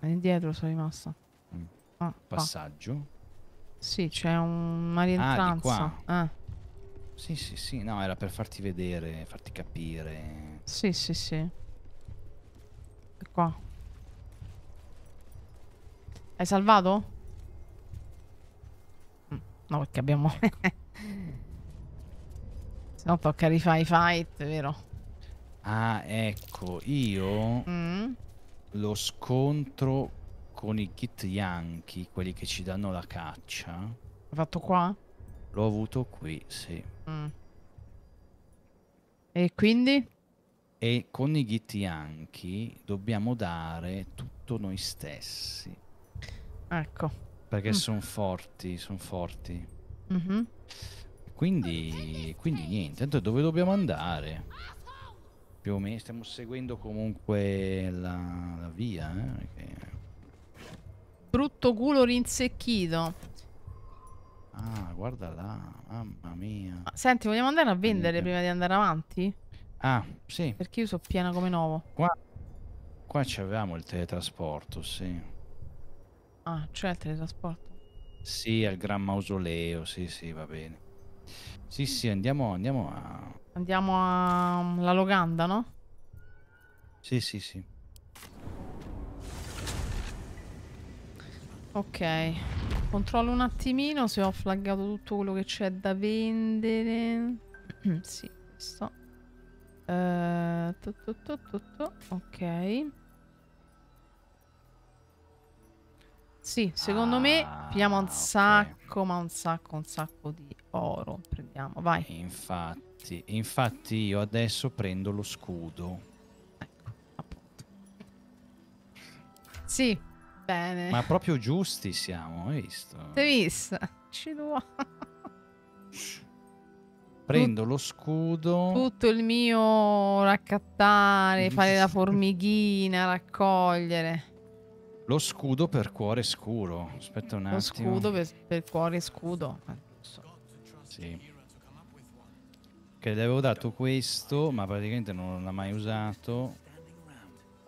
Indietro sono rimasta. Mm. Ah, Passaggio? Ah. Sì, c'è un... una ah, rientranza. Ah, eh. Sì, sì, sì, no, era per farti vedere, farti capire. Sì, sì, sì. E qua. Hai salvato? Mm, no, perché abbiamo... Ecco. Se no tocca rifare i fight, vero? Ah, ecco, io... Mm lo scontro con i kit Yankee, quelli che ci danno la caccia. L'hai fatto qua? L'ho avuto qui, sì. Mm. E quindi? E con i kit Yankee dobbiamo dare tutto noi stessi. Ecco. Perché mm. sono forti, sono forti. Mm -hmm. Quindi, quindi niente, dove dobbiamo andare? più o meno stiamo seguendo comunque la, la via eh? Perché... brutto culo rinsecchito ah guarda là mamma mia senti vogliamo andare a vendere Vedete. prima di andare avanti? ah sì perché io sono piena come nuovo qua qua c'avevamo il teletrasporto sì ah c'è cioè il teletrasporto sì al gran mausoleo sì sì va bene sì sì andiamo andiamo a Andiamo alla mm, locanda, no? Sì, sì, sì. Ok. Controllo un attimino se ho flaggato tutto quello che c'è da vendere. sì, questo. Uh, eh, tutto, tutto, tutto. Ok. Sì, secondo ah, me abbiamo un okay. sacco, ma un sacco, un sacco di oro. Prendiamo, vai. Infatti. Sì, infatti io adesso prendo lo scudo. Ecco, sì, bene. Ma proprio giusti siamo, hai visto? Hai visto? Ci Prendo Tut lo scudo. Tutto il mio raccattare, fare la formichina, raccogliere. Lo scudo per cuore scuro. Aspetta un lo attimo. Lo scudo per, per cuore scuro. Eh, sì. Che gli avevo dato questo, ma praticamente non l'ha mai usato.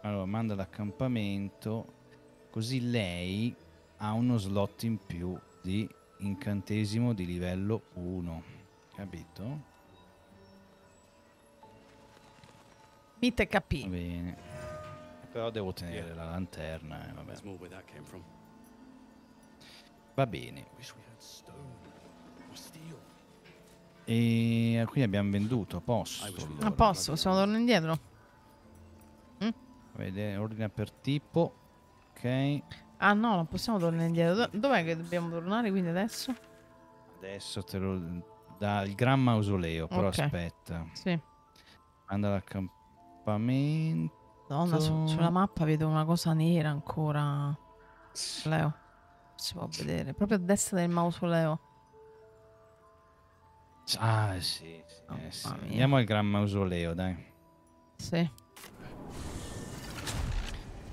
Allora, manda l'accampamento. Così lei ha uno slot in più di incantesimo di livello 1. Capito? Mite capì. Va bene. Però devo tenere yeah. la lanterna. Eh, vabbè. Va bene. E qui abbiamo venduto posso? A ah, posto, possiamo tornare indietro. Mm? Vede, ordina per tipo. Ok. Ah no, non possiamo tornare indietro. Dov'è che dobbiamo tornare quindi adesso? Adesso te lo dà il gran mausoleo, però okay. aspetta. Sì. Anda all'accampamento. Madonna, su, sulla mappa vedo una cosa nera ancora. Leo. Si può vedere. Proprio a destra del mausoleo. Ah, sì. sì, oh, eh, sì. Andiamo al gran mausoleo, dai. Sì.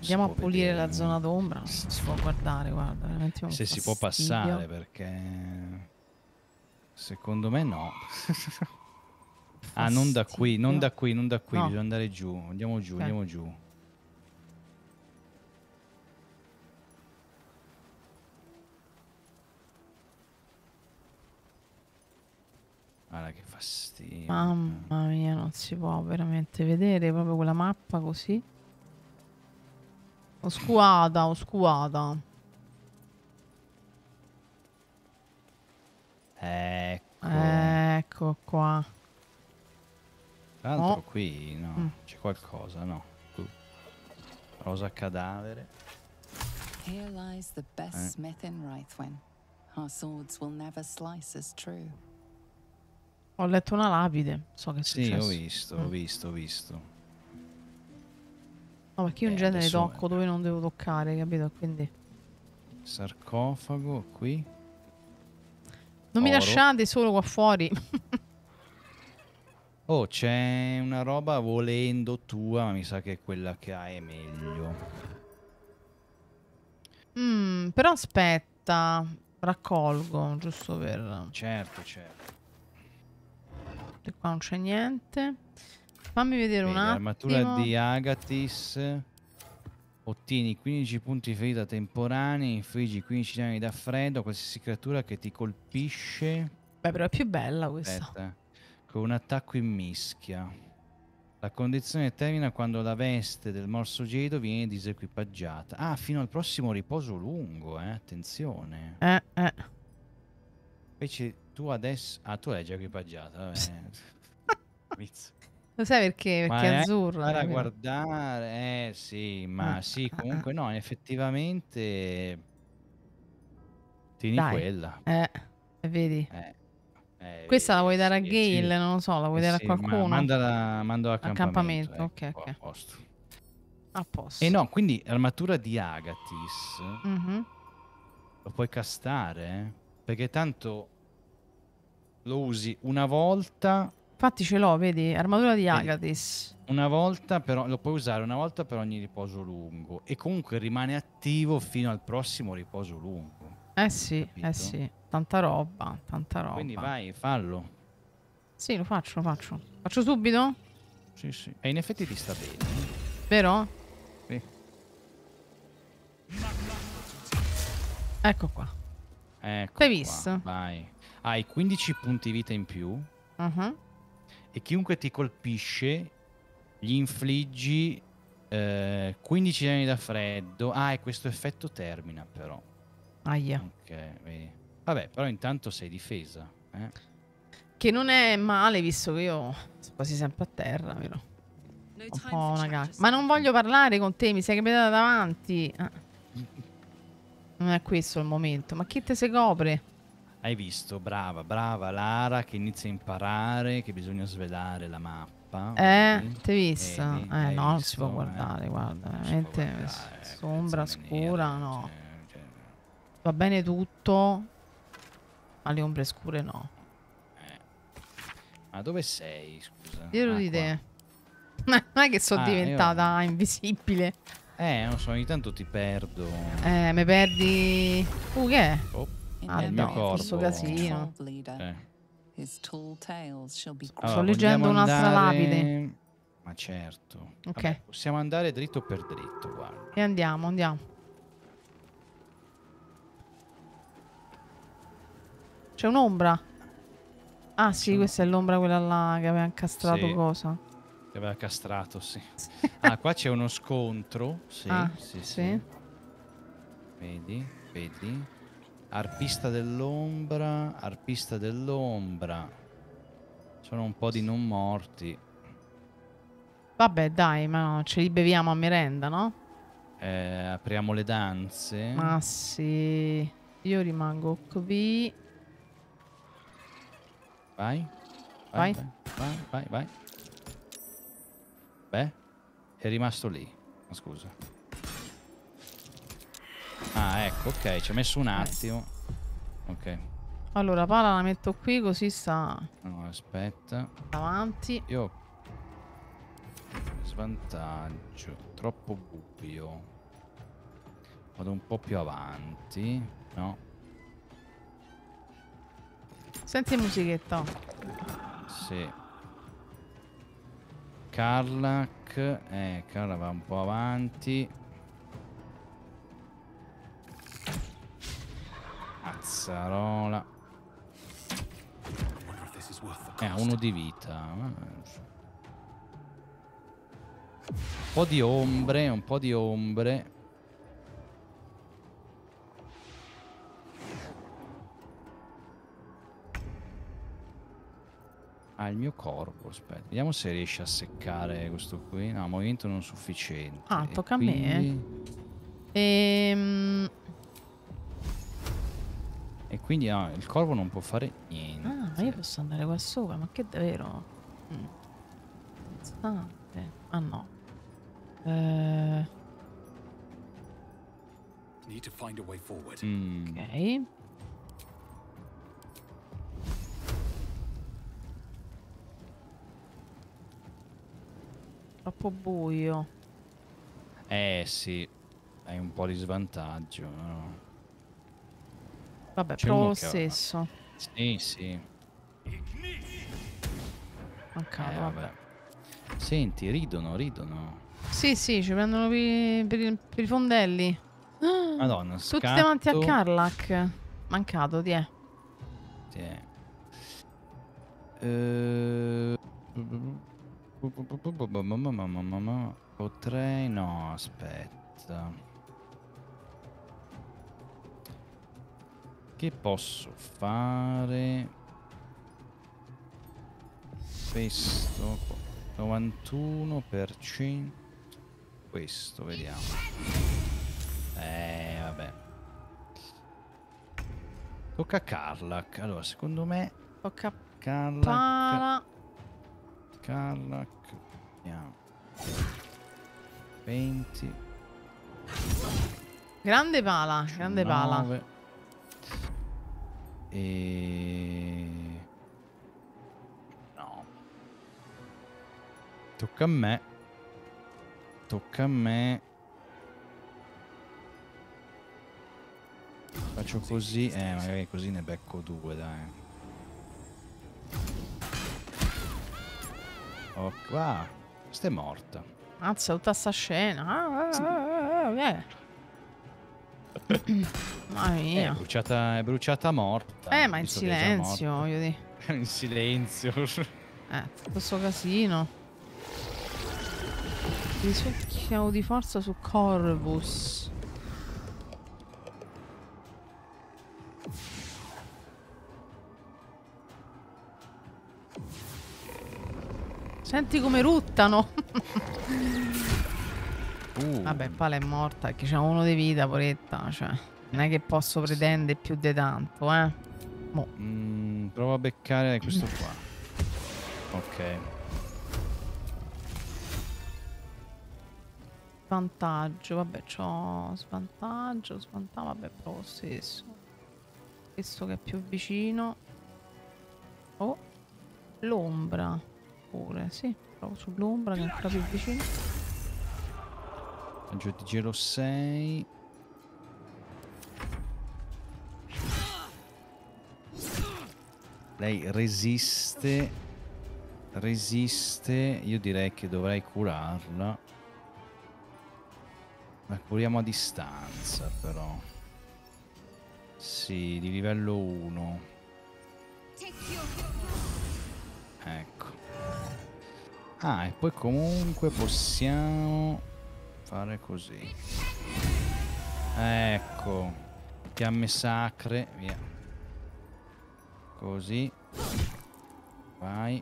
Andiamo a pulire vedere. la eh. zona d'ombra. Si può guardare, guarda. Se fastidio. si può passare, perché... Secondo me no. ah, non da qui, non da qui, non da qui. No. Bisogna andare giù. Andiamo giù, okay. andiamo giù. Guarda che fastidio. Mamma mia, non si può veramente vedere proprio quella mappa così. Oscuata, oscuata. Ecco. Ecco qua. Tra l'altro oh. qui no, mm. c'è qualcosa, no. Rosa cadavere. Here lies the best eh. smith in Rithwen. Our swords will never slice as true. Ho letto una lapide, so che è sì, successo. Sì, ho visto, mm. ho visto, ho visto. No, perché io in eh, genere tocco è... dove non devo toccare, capito? Quindi... Sarcofago qui. Non Oro. mi lasciate solo qua fuori. oh, c'è una roba volendo tua, ma mi sa che quella che hai è meglio. Mm, però aspetta, raccolgo, giusto per... Certo, certo. Di qua non c'è niente. Fammi vedere Quindi, un attimo. Armatura di Agatis. Ottieni 15 punti ferita temporanei, infliggi 15 danni da freddo qualsiasi creatura che ti colpisce. Beh, però è più bella questa. Aspetta. Con un attacco in mischia. La condizione termina quando la veste del morso gedo viene disequipaggiata. Ah, fino al prossimo riposo lungo, eh. Attenzione. Eh, eh. Invece tu adesso... Ah, tu l'hai già equipaggiata. Lo sai perché? Perché ma è azzurro. a guardare... Eh sì, ma ah. sì, comunque no, effettivamente... Tieni Dai. quella. Eh, vedi. Eh. Eh, Questa la vuoi dare sì, a Gale? Sì. Non lo so, la vuoi eh dare a qualcuno? Ma mandala, mando accampamento. accampamento. ok, ok. A posto. a posto. E no, quindi l'armatura di Agatis mm -hmm. lo puoi castare? Eh? Perché tanto lo usi una volta. Infatti ce l'ho, vedi? Armatura di Agatis. Una volta però lo puoi usare una volta per ogni riposo lungo. E comunque rimane attivo fino al prossimo riposo lungo. Eh sì, eh capito? eh sì. Tanta roba, tanta roba. Quindi vai, fallo. Sì, lo faccio, lo faccio. Faccio subito? Sì, sì. E eh, in effetti ti sta bene. Eh. Vero? Sì. Ecco qua. Ecco T'hai visto? Vai hai 15 punti vita in più uh-huh. e chiunque ti colpisce gli infliggi eh, 15 anni da freddo. Ah, e questo effetto termina però. Aia. Ok, vedi. Vabbè, però intanto sei difesa. Eh? Che non è male, visto che io sono quasi sempre a terra, vero? Un po' una cacca. Ma non voglio parlare con te, mi sei capitata davanti. Ah. Non è questo il momento. Ma chi te se copre? Hai visto, brava, brava Lara che inizia a imparare che bisogna svelare la mappa. Eh, okay. t'hai visto? Eh, eh no, visto? non si può guardare, eh, guarda, veramente sombra eh, scura, nera, cioè, no. Cioè, cioè. Va bene tutto, ma le ombre scure no. Eh. Ma dove sei, scusa? Dietro ah, di te. non è che sono ah, diventata io... invisibile. Eh, non so, ogni tanto ti perdo. Eh, mi perdi... Uh, che è? Oh. Ah, nel no, mio corpo. Questo casino. Eh. Allora, Sto leggendo un'altra andare... lapide. Ma certo. Ok. Vabbè, possiamo andare dritto per dritto, guarda. E andiamo, andiamo. C'è un'ombra. Ah sì, questa è l'ombra quella là che aveva incastrato sì. cosa. Che aveva castrato, sì. ah, qua c'è uno scontro. Sì, ah, sì, sì. Vedi, vedi. Arpista dell'ombra, arpista dell'ombra. Sono un po' di non morti. Vabbè, dai, ma no, ce li beviamo a merenda, no? Eh, apriamo le danze. Ma sì. Io rimango qui. Vai. Vai. Vai, vai, vai. vai. Beh, è rimasto lì. Ma scusa. Ah, ecco, ok, ci ho messo un attimo. Ok. Allora, pala la metto qui così sta... No, aspetta. Avanti. Io... Svantaggio. Troppo buio. Vado un po' più avanti. No. Senti musichetta. Sì. Carlac. Eh, Carla va un po' avanti. Cazzarola. Eh, uno di vita. Un po' di ombre, un po' di ombre. Ah, il mio corpo, aspetta. Vediamo se riesce a seccare questo qui. No, movimento non sufficiente. Ah, tocca quindi... a me. Eh. Ehm... E quindi ah, il corvo non può fare niente. Ah, ma io posso andare qua sopra, ma che davvero? Mm. Ah no. Eh... Mm. Ok. Troppo buio. Eh sì, hai un po' di svantaggio, no? Vabbè, però lo stesso. Sì, sì. Ok, eh, vabbè. Senti, ridono, ridono. Sì, sì, ci prendono per, per, per i fondelli. Madonna, Tutti davanti a Carlac. Mancato, ti è. Ti è. Potrei... No, aspetta. Che posso fare? Questo 91% Questo vediamo Eh vabbè Tocca a Carlac Allora secondo me Tocca a Carlac Carlac Vediamo 20 Grande pala, grande 9. pala e... No. Tocca a me. Tocca a me. Faccio così. Eh, magari così ne becco due, dai. Oh, ah, qua. Questa è morta. Mazza, ah, tutta sta scena. Ah, ah, ah, ah, ah. Eh. Mamma eh, mia. È bruciata, è bruciata morta. Eh, ma in silenzio, voglio dire. in silenzio. eh, questo casino. Risucchiamo di forza su Corvus. Senti come ruttano. Uh. Vabbè, Pala è morta perché c'è uno di vita, poretta. Cioè, non è che posso pretendere più di tanto, eh. Mo. Mm, provo a beccare questo qua. Ok. Vantaggio, vabbè, c'ho svantaggio, svantaggio, vabbè, provo lo stesso. Questo che è più vicino. Oh, l'ombra pure, sì, provo sull'ombra che è ancora più vicino. Raggio di giro 6. Lei resiste. Resiste. Io direi che dovrei curarla. La curiamo a distanza però. Sì, di livello 1. Ecco. Ah, e poi comunque possiamo fare così. Ecco. Fiamme sacre. Via. Così. Vai.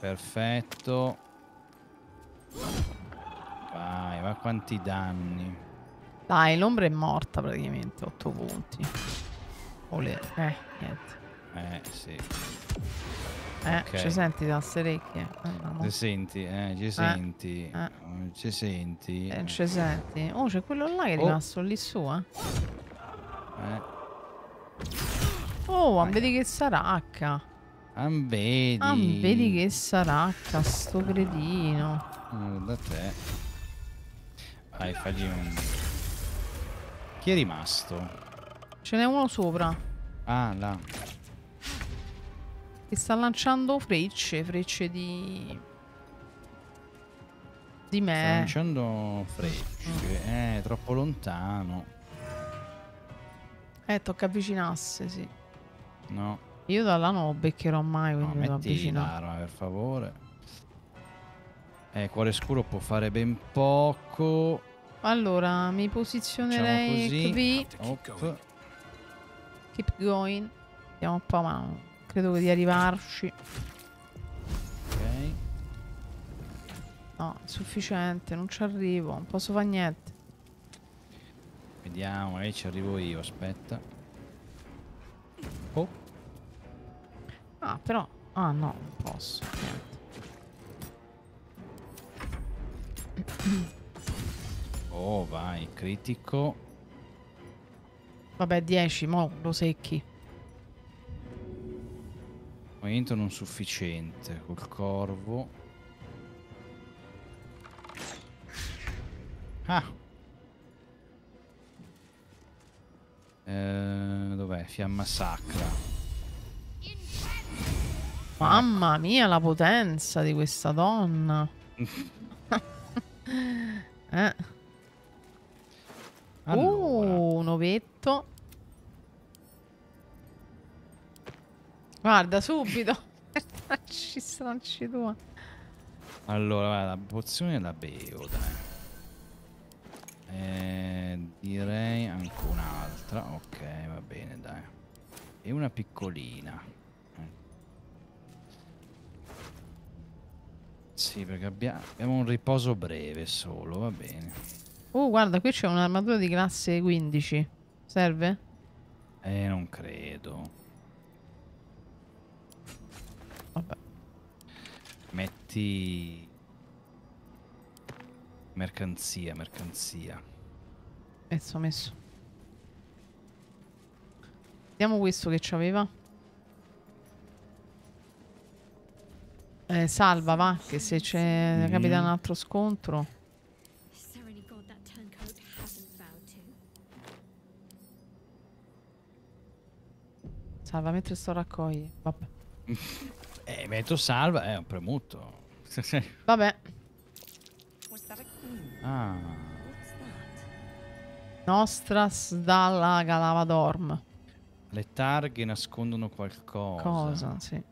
Perfetto. Vai, va quanti danni. Dai, l'ombra è morta praticamente. 8 punti. Olè. Eh, niente. Eh, sì. Eh, okay. ci senti dalle orecchie? Andiamo. Eh, ci senti, eh, ci eh, senti. Eh. Mm, ci senti. Eh, ci senti. Oh, c'è quello là che è oh. rimasto lì su, eh. Eh. Oh, eh. vedi che saracca. Ambedi. Ah, Ambedi ah, che saracca, sto cretino. Guarda te. Vai, fagli un... Chi è rimasto? Ce n'è uno sopra. Ah, là. Che sta lanciando frecce, frecce di... Di me. Sta lanciando frecce. Mm. Eh, troppo lontano. Eh, tocca avvicinarsi, sì. No. Io da là non lo beccherò mai, quindi no, devo avvicinare. l'arma, per favore. Eh, cuore scuro può fare ben poco. Allora, mi posizionerei così. qui. Keep going. Andiamo un po' avanti. Credo di arrivarci. Ok. No, è sufficiente, non ci arrivo, non posso fare niente. Vediamo, magari ci arrivo io, aspetta. Oh. Ah, però... Ah, no, non posso, niente. Oh, vai, critico. Vabbè, 10, mo lo secchi. Momento non sufficiente col corvo. Ah! Eh, Dov'è? Fiamma sacra. Mamma mia la potenza di questa donna. eh. Allora. Uh, un ovetto. Guarda, subito. ci sono ci due. Allora, la pozione la bevo, dai. Eh, direi anche un'altra. Ok, va bene, dai. E una piccolina. Eh. Sì, perché abbiamo, abbiamo un riposo breve solo, va bene. Oh, guarda, qui c'è un'armatura di classe 15. Serve? Eh, non credo. Metti... Mercanzia, mercanzia. Messo, messo. Vediamo questo che c'aveva. Eh, salva, va, che se c'è mm. capita un altro scontro. Salva mentre sto raccogli. Vabbè. Eh, metto salva, è un premuto. Vabbè. Ah. Nostras dalla Galavadorm. Le targhe nascondono qualcosa. Cosa, sì.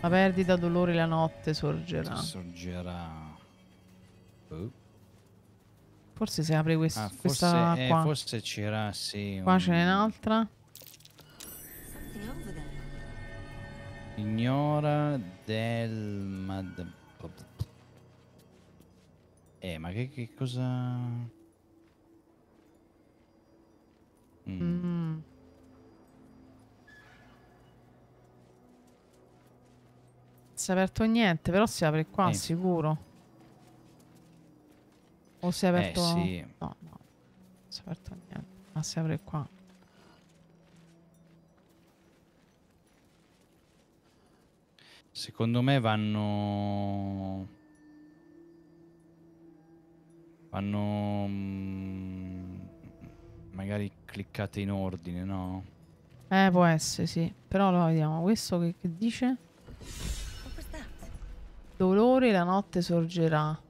La perdita dolore la notte sorgerà. Sorgerà. Oh. Forse si apre quest ah, forse, questa eh, Forse c'era, sì. Qua un... ce n'è un'altra. Signora del Mad... Eh, ma che, che cosa... Mm. Mm. Non si è aperto niente, però si apre qua, eh. sicuro. O si è eh, aperto... Eh sì. No, no. Non si è aperto niente. Ma si apre qua. Secondo me vanno... Vanno... Mm, magari cliccate in ordine, no? Eh, può essere, sì. Però lo vediamo. Questo che, che dice? Dolore la notte sorgerà.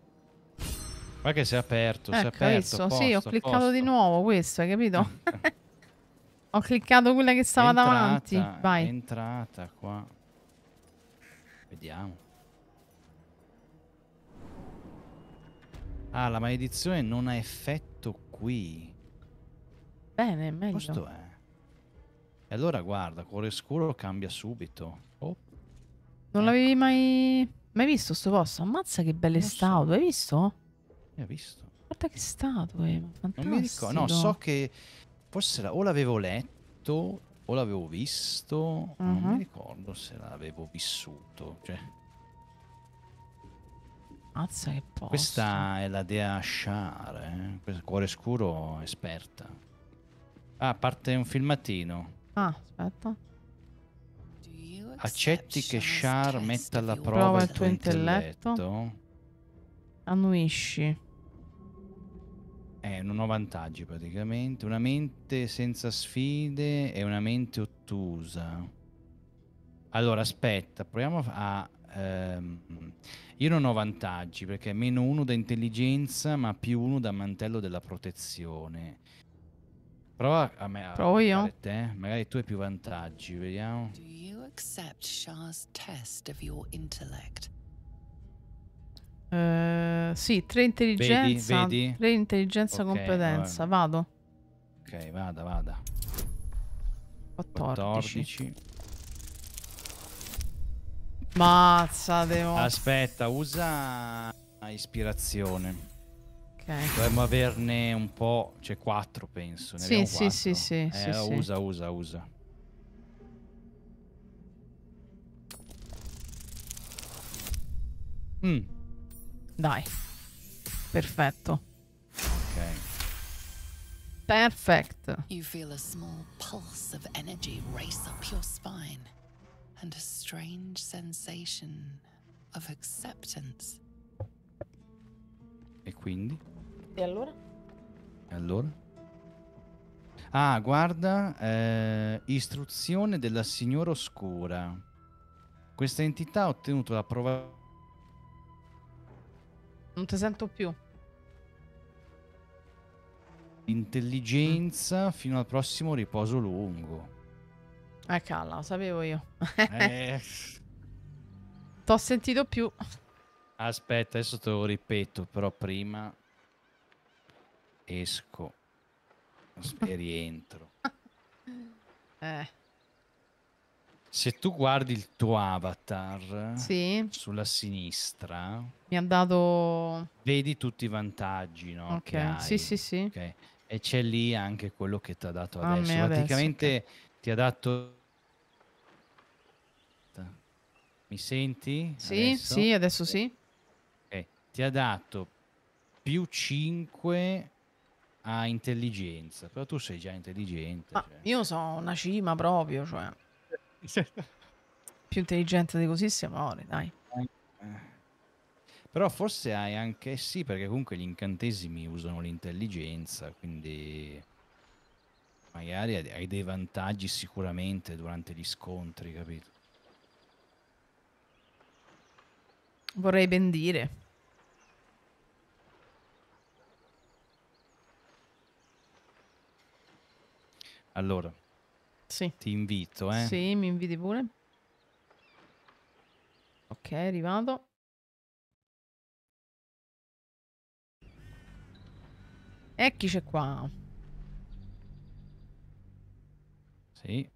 Ma che si è aperto, ecco, si è aperto. Questo, posto, sì, ho cliccato posto. di nuovo questo, hai capito? ho cliccato quella che stava entrata, davanti. Vai. È entrata qua. Vediamo. Ah, la maledizione non ha effetto qui. Bene, meglio. Questo è. E allora guarda, cuore scuro cambia subito. Oh. Non ecco. l'avevi mai... mai visto sto posto? Ammazza che belle non so. auto, hai visto? Mi ha visto. Guarda che statue, fantastico. Non mi ricordo, no, so che forse la, o l'avevo letto o l'avevo visto, uh -huh. non mi mhm. ricordo se l'avevo vissuto, cioè... Mazza che posto. Questa è la dea Shar, eh? Questo cuore scuro esperta. Ah, parte un filmatino. Ah, aspetta. Accetti che Shar metta alla prova, prova il tuo intelletto? intelletto? Annuisci. Eh, non ho vantaggi praticamente. Una mente senza sfide e una mente ottusa. Allora, aspetta, proviamo a... Ehm, io non ho vantaggi perché meno uno da intelligenza ma più uno da mantello della protezione. Prova a me. Provo io. Te. Eh. Magari tu hai più vantaggi, vediamo. Do you accept Shah's test of your intellect? Uh, sì, tre intelligenza, vedi, vedi? 3 intelligenza okay, competenza, allora. vado. Ok, vada, vada. 14. 14. Mazza, devo... Aspetta, usa ispirazione. Ok. Dovremmo averne un po', cioè 4 penso. Ne sì, sì, 4. sì, sì, eh, sì, Usa, usa, usa. Mm. Dai. Perfetto. Ok. Perfect. You feel a small pulse of energy race up your spine and a strange sensation of acceptance. E quindi? E allora? E allora? Ah, guarda, eh, istruzione della signora oscura. Questa entità ha ottenuto l'approvazione non ti sento più. Intelligenza fino al prossimo riposo lungo. Eh, calla, lo sapevo io. eh. T'ho sentito più. Aspetta, adesso te lo ripeto, però prima esco e rientro. eh. Se tu guardi il tuo avatar sì. sulla sinistra, mi ha dato. Vedi tutti i vantaggi no, okay. Sì, sì, sì. Okay. E c'è lì anche quello che ti ha dato A ah, adesso. Praticamente okay. ti ha dato. Mi senti? Sì, adesso? sì, adesso sì. Okay. Ti ha dato più 5 a intelligenza, però tu sei già intelligente. Cioè. Io so una cima proprio, cioè. Certo. Più intelligente di così si muore, dai. Però forse hai anche sì, perché comunque gli incantesimi usano l'intelligenza, quindi magari hai dei vantaggi sicuramente durante gli scontri, capito? Vorrei ben dire. Allora, sì. Ti invito, eh. Sì, mi invidi pure. Ok, è arrivato. Eccoci qua. Sì.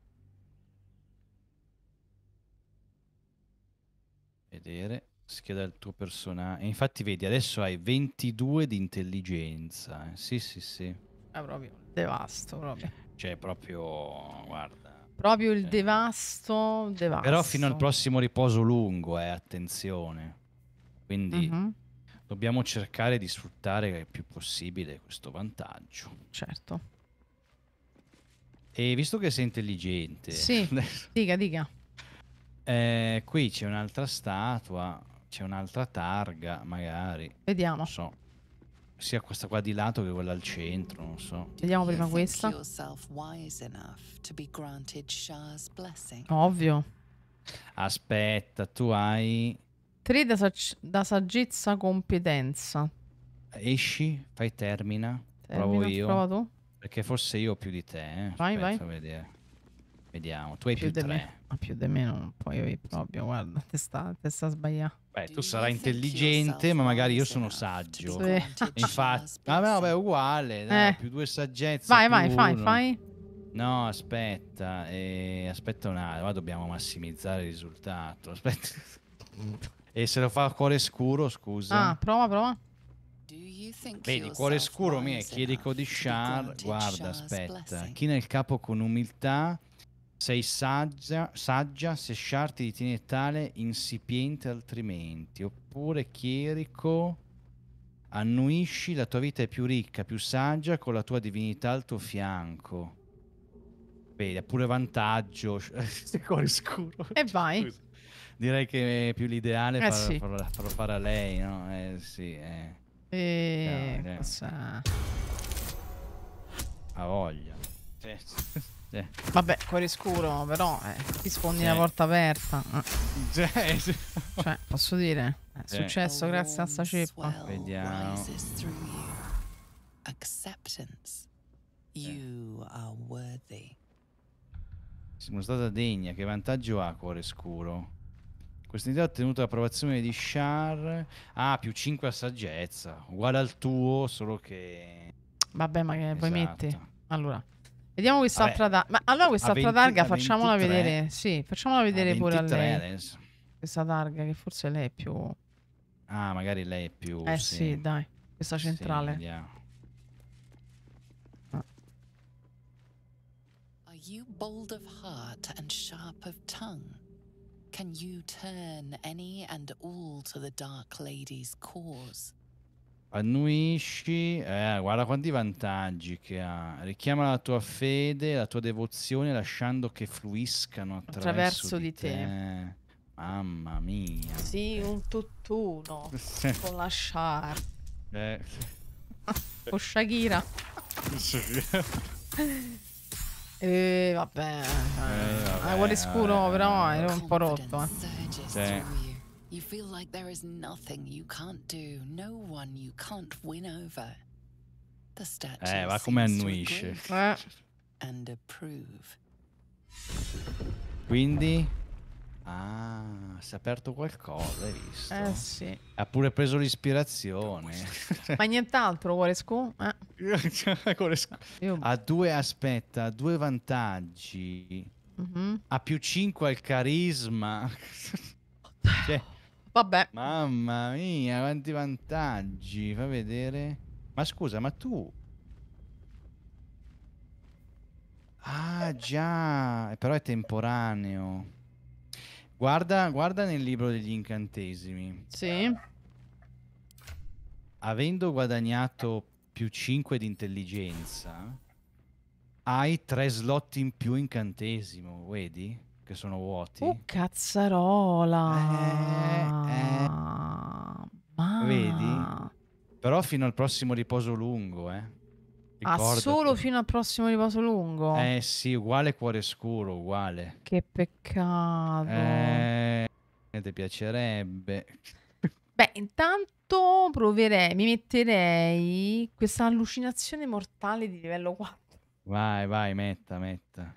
Vedere. Scheda il tuo personaggio. Infatti, vedi, adesso hai 22 di intelligenza. Eh. Sì, sì, sì. È ah, proprio. Devasto, proprio. Cioè, proprio, guarda. Proprio il eh. devasto, devasto. Però fino al prossimo riposo lungo, eh, attenzione. Quindi uh mm-hmm. -huh. dobbiamo cercare di sfruttare il più possibile questo vantaggio. Certo. E visto che sei intelligente... Sì, dica, dica. Eh, qui c'è un'altra statua, c'è un'altra targa, magari. Vediamo. Non so sia questa qua di lato che quella al centro, non so. Vediamo prima questa. Ovvio. Aspetta, tu hai... 3 da, sag da saggezza competenza. Esci, fai termina. termina provo io. Prova tu. Perché forse io ho più di te. Eh. Vai, Aspetta, vai. Vedere. Eh. Vediamo. Tu hai più, più di 3. Me. Ma più di me non puoi proprio. Guarda, te sta, te sta sbagliando. Beh, tu sarai intelligente, ma magari io sono saggio. Sì. Infatti, ah, vabbè, vabbè, uguale. Dai, eh. Più due saggezze. Vai, vai, fai, fai. No, aspetta, eh, aspetta un attimo. Ma dobbiamo massimizzare il risultato. Aspetta. e se lo fa a cuore scuro, scusa. Ah, prova, prova. Vedi, cuore scuro mi è chierico di Shar. Guarda, aspetta. Chi nel capo con umiltà sei saggia, saggia se sciarti di tale insipiente altrimenti. Oppure chierico, annuisci, la tua vita è più ricca, più saggia, con la tua divinità al tuo fianco. Vedi, ha pure vantaggio. Sei cuore scuro. E vai. Scusa. Direi che è più l'ideale eh far, sì. farlo, farlo fare a lei, no? Eh sì, eh. E... Eh. Ha voglia. Cioè, sì. Sì. Eh. Vabbè, cuore scuro, però eh, ti sfondi sì. porta aperta. Eh. Cioè, posso dire? È sì. successo grazie a sta ceppa. Vediamo. Acceptance. You are worthy. Sono stata degna, eh, che vantaggio ha cuore scuro? Questa idea ha ottenuto l'approvazione di Shar. Ah, più 5 a saggezza. Uguale al tuo, solo che... Vabbè, ma che esatto. poi metti? Allora, Vediamo quest'altra targa. Ma allora quest'altra targa facciamola 23. vedere. Sì, facciamola vedere a pure a lei. Adesso. Questa targa che forse lei è più. Ah, magari lei è più. Eh sì, sì dai. Questa centrale. Sì, ah. Are you bold of heart and sharp of tongue? Can you turn any and all to the Dark Lady's cause? Annuisci, eh, guarda quanti vantaggi che ha. Richiama la tua fede, la tua devozione, lasciando che fluiscano attraverso, attraverso di, te. te. Mamma mia. Sì, un tutt'uno. con la Shar. Eh. o Shagira. Eh, eh, vabbè. Eh, vabbè. Eh, cuore scuro, però era un po' rotto. Eh. Sì. You feel like there is nothing you can't do, no one you can't win over. The statue eh, va come annuisce. And approve. Quindi Ah, si è aperto qualcosa, hai visto? Eh sì. Ha pure preso l'ispirazione. Ma nient'altro, vuole scu? Eh. vuole scu ha due, aspetta, ha due vantaggi. Mm -hmm. Ha più 5 al carisma. cioè, Vabbè. Mamma mia, quanti vantaggi. Fa vedere. Ma scusa, ma tu... Ah, già. Però è temporaneo. Guarda, guarda nel libro degli incantesimi. Sì. Avendo guadagnato più 5 di intelligenza, hai 3 slot in più incantesimo, vedi? che sono vuoti. Oh, cazzarola! Eh, eh, eh. Ma... Vedi? Però fino al prossimo riposo lungo, eh. Ah, Ricordati. Ah, solo fino al prossimo riposo lungo? Eh sì, uguale cuore scuro, uguale. Che peccato. Eh, ti piacerebbe. Beh, intanto proverei, mi metterei questa allucinazione mortale di livello 4. Vai, vai, metta, metta.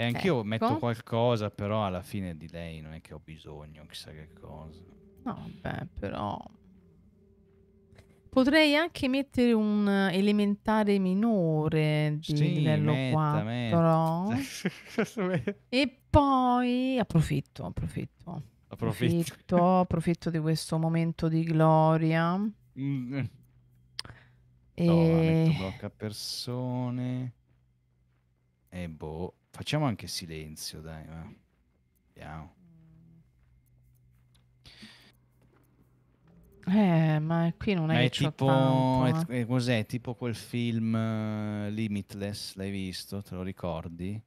E anch'io ecco. metto qualcosa, però alla fine di lei non è che ho bisogno, chissà che cosa. No, beh, però... Potrei anche mettere un elementare minore di sì, livello metta, 4. Metta. e poi approfitto, approfitto. Approfitto. approfitto, approfitto di questo momento di gloria. Mm. E... No, metto blocca persone. E boh. Facciamo anche silenzio, dai. Va. Andiamo. Eh, ma qui non ma è, è tipo, tanto, eh. è, cos'è? Tipo quel film uh, Limitless, l'hai visto? Te lo ricordi?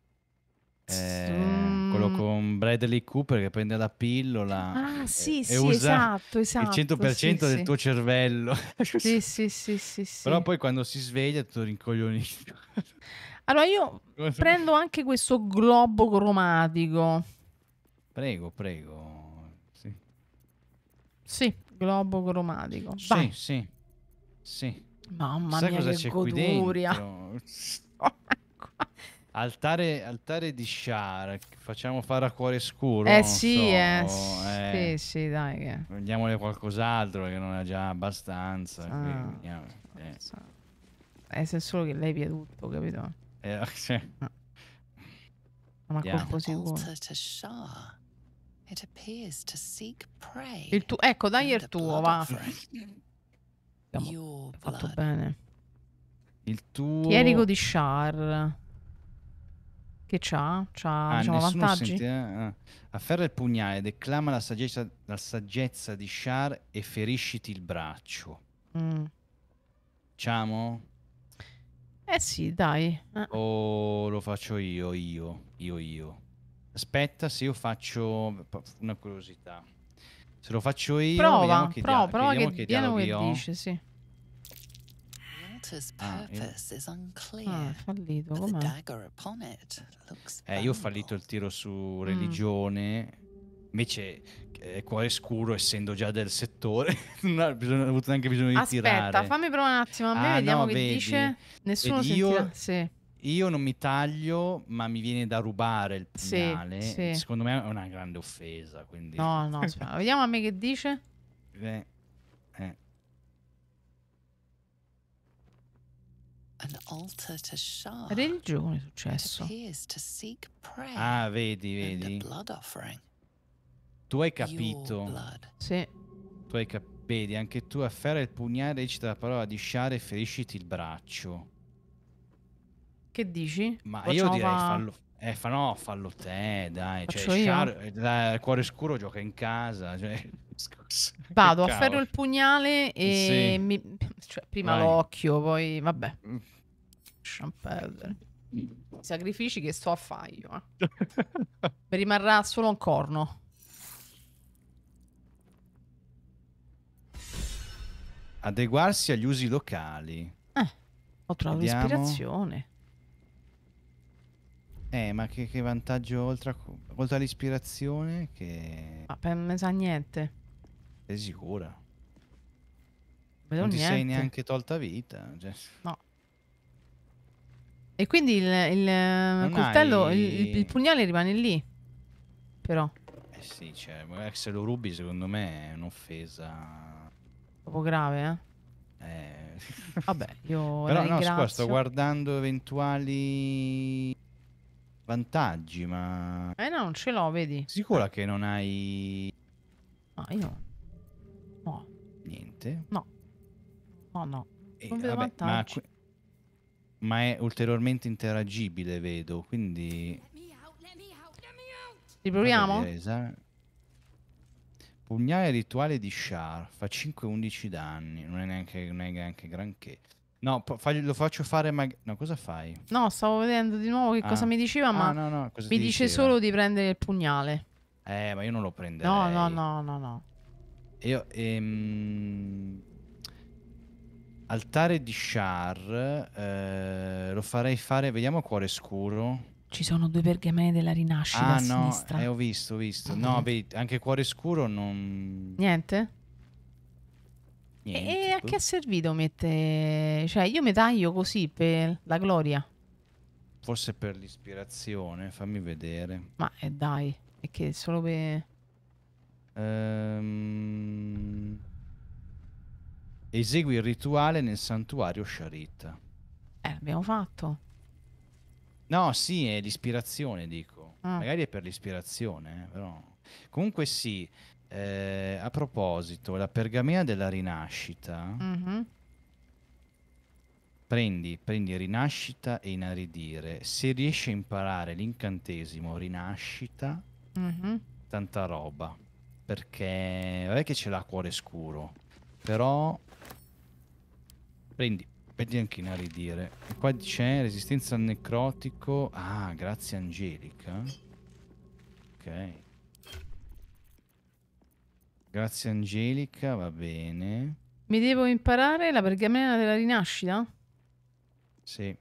Eh, mm. Quello con Bradley Cooper che prende la pillola ah, sì, e, sì, usa esatto, esatto, il 100% sì, del sì. tuo cervello. sì, sì, sì, sì, Però poi quando si sveglia è tutto rincoglionito. Allora io prendo anche questo globo cromatico. Prego, prego. Sì. Sì, globo cromatico. Sì, Vai. sì. Sì. Mamma Sai mia, cosa c'è goduria. qui altare, altare, di Shar, facciamo fare a cuore scuro. Eh sì, so. eh, eh. Sì, sì, dai. Che... Prendiamole qualcos'altro che non è già abbastanza. Ah, quindi, eh. eh, eh se solo che lei via tutto, capito? Ja, eh, ah. Ma yeah. Il tuo, ecco, dai il tuo, va. fatto bene. Il tuo... Chierico di Shar. Che c'ha? C'ha ah, diciamo, vantaggi? Senti, eh? Afferra il pugnale, declama la saggezza, la saggezza di Shar e ferisciti il braccio. Mm. Diciamo? Eh sì, dai. Eh. O lo faccio io, io, io, io. Aspetta, se io faccio una curiosità. Se lo faccio io, prova, che prova, dia- prova che, che dialogo che dice, sì. Ah, io... ah, fallito, Eh, io ho fallito il tiro su religione. Mm. Invece eh, Cuore Scuro, essendo già del settore, non ha, bisogno, avuto neanche bisogno di Aspetta, tirare. Aspetta, fammi provare un attimo, a me ah, vediamo no, che vedi, dice. Nessuno vedi, sentirà. Io... Sì. Io non mi taglio, ma mi viene da rubare il pugnale. Sì, sì. Secondo me è una grande offesa. Quindi... No, no, aspetta. vediamo a me che dice. Eh, eh. Religione è successo. Ah, vedi, vedi. Tu hai capito. Sì. Tu hai capito. Vedi, anche tu afferra il pugnale, recita la parola di Share e ferisciti il braccio. Che dici? Ma Facciamo io direi fa... fallo. Eh, fa no, fallo te, dai. Faccio cioè, Shar, dai, cuore scuro gioca in casa. Cioè... Vado, afferro il pugnale e sì. mi... cioè, prima l'occhio, poi vabbè. Mm. Lasciamo perdere. sacrifici che sto a fare Eh. Mi rimarrà solo un corno. adeguarsi agli usi locali. Eh, ho trovato Vediamo. l'ispirazione. Eh, ma che, che vantaggio oltre, oltre all'ispirazione che... Ma per me sa niente. Sei sicura? Vedo non ti niente. sei neanche tolta vita. Cioè. No. E quindi il, il coltello, hai... il, il, pugnale rimane lì. Però. Eh sì, cioè, se lo rubi secondo me è un'offesa Proprio grave, eh? eh. Vabbè, io Però no, scusa, sto guardando eventuali vantaggi, ma... Eh no, non ce l'ho, vedi. Sicura che non hai... No, io... No. Niente? No. No, no. Eh, non vedo vabbè, vantaggi. Ma... ma, è ulteriormente interagibile, vedo, quindi... Riproviamo? Vabbè, esatto. Pugnale rituale di Shar, fa 5-11 danni, non è neanche, non è neanche granché. No, lo faccio fare Ma No, cosa fai? No, stavo vedendo di nuovo che ah. cosa mi diceva, ah, ma no, no, mi dice diceva? solo di prendere il pugnale. Eh, ma io non lo prenderei. No, no, no, no, no. Io... Ehm... Altare di Shar, eh, lo farei fare... Vediamo cuore scuro. Ci sono due pergamene della rinascita ah, a no, sinistra. Eh, ho visto, ho visto. No, vedi, anche cuore scuro non. Niente? Niente. E, a boh. che è servito mettere. Cioè, io mi taglio così per la gloria. Forse per l'ispirazione, fammi vedere. Ma eh, dai, è che è solo per. Um... Esegui il rituale nel santuario Sharita. Eh, l'abbiamo fatto. No, sì, è l'ispirazione, dico. Ah. Magari è per l'ispirazione, eh, però. Comunque sì, eh, a proposito, la pergamena della rinascita. Mm-hmm. Prendi, prendi rinascita e inaridire. Se riesci a imparare l'incantesimo rinascita, mm-hmm. tanta roba. Perché non è che ce l'ha cuore scuro, però prendi Belli anche inaridire. E qua c'è resistenza al necrotico. Ah, grazie Angelica. Ok. Grazie Angelica, va bene. Mi devo imparare la pergamena della rinascita? Sì.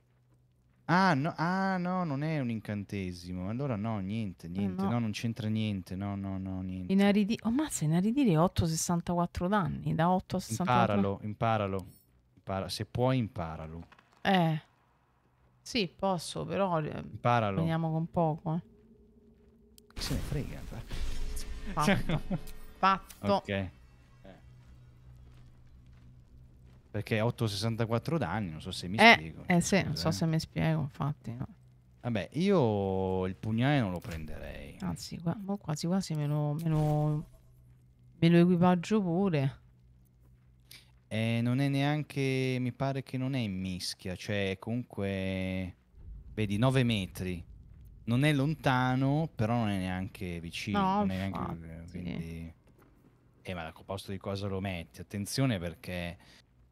Ah no, ah, no, non è un incantesimo. Allora no, niente, eh, niente. Eh no. no. non c'entra niente. No, no, no, niente. Inaridi- oh, mazza, inaridire 8,64 danni. Da 8 a 64. Imparalo, imparalo. Impara, se puoi imparalo. Eh. Sì, posso, però eh, imparalo. Veniamo con poco, eh. se ne frega. Eh. Fatto. Fatto. Ok. Eh. Perché 864 danni, non so se mi eh, spiego. Eh sì, non so eh. se mi spiego, infatti. No. Vabbè, io il pugnale non lo prenderei. Anzi, qua, quasi quasi me lo, me lo, me lo equipaggio pure. E non è neanche, mi pare che non è in mischia, cioè comunque, vedi, 9 metri. Non è lontano, però non è neanche vicino. No, non è neanche, quindi... Eh, ma a posto di cosa lo metti? Attenzione perché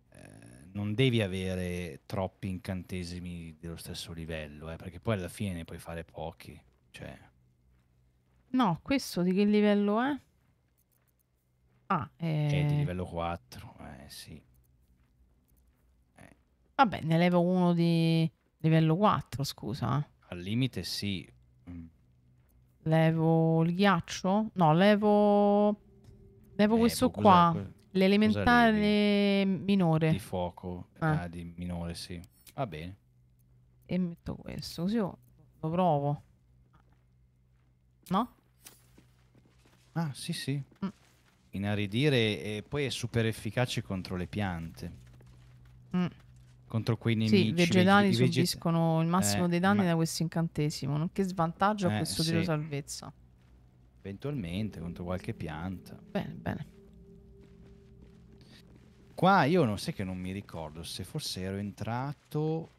eh, non devi avere troppi incantesimi dello stesso livello, eh, perché poi alla fine ne puoi fare pochi. Cioè... No, questo di che livello è? Ah, è... è di eh, livello 4 sì. Eh. Vabbè, ne levo uno di livello 4, scusa. Eh. Al limite sì. Mm. Levo il ghiaccio? No, levo... Levo eh, questo qua. L'elementare minore. Di fuoco. Ah. ah, di minore, sì. Va bene. E metto questo, così lo provo. No? Ah, sì, sì. Mm inaridire e poi è super efficace contro le piante. Mm. Contro quei nemici. Sì, i vegetali veget subiscono il massimo eh, dei danni eh, ma... da questo incantesimo, Che svantaggio eh, a questo sì. tiro salvezza. Eventualmente contro qualche pianta. Bene, bene. Qua io non sai che non mi ricordo se forse ero entrato,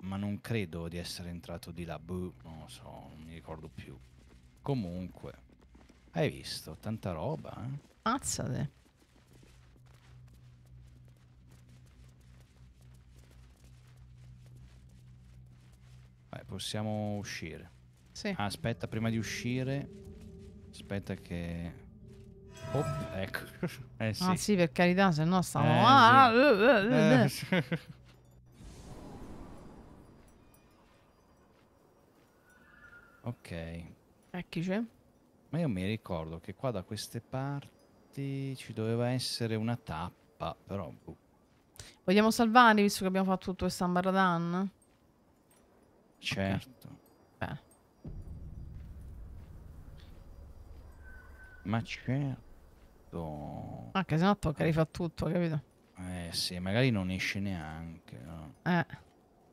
ma non credo di essere entrato di là. Boh, non lo so, non mi ricordo più. Comunque. Hai visto? Tanta roba. Eh? Mazzate. Beh, possiamo uscire. Sì. Ah, aspetta, prima di uscire... Aspetta che... Oh, ecco. Eh sì. Ah sì, per carità, se no stavo... Eh, ah, sì. ah, eh, eh, eh, eh. sì. ok. Eccoci. Ma io mi ricordo che qua da queste parti ci doveva essere una tappa, però... Boh. Vogliamo salvare, visto che abbiamo fatto tutto questa ambaradan? Certo. Okay. Ma certo. Anche ah, se no tocca eh. rifà tutto, capito? Eh sì, magari non esce neanche, no? Eh.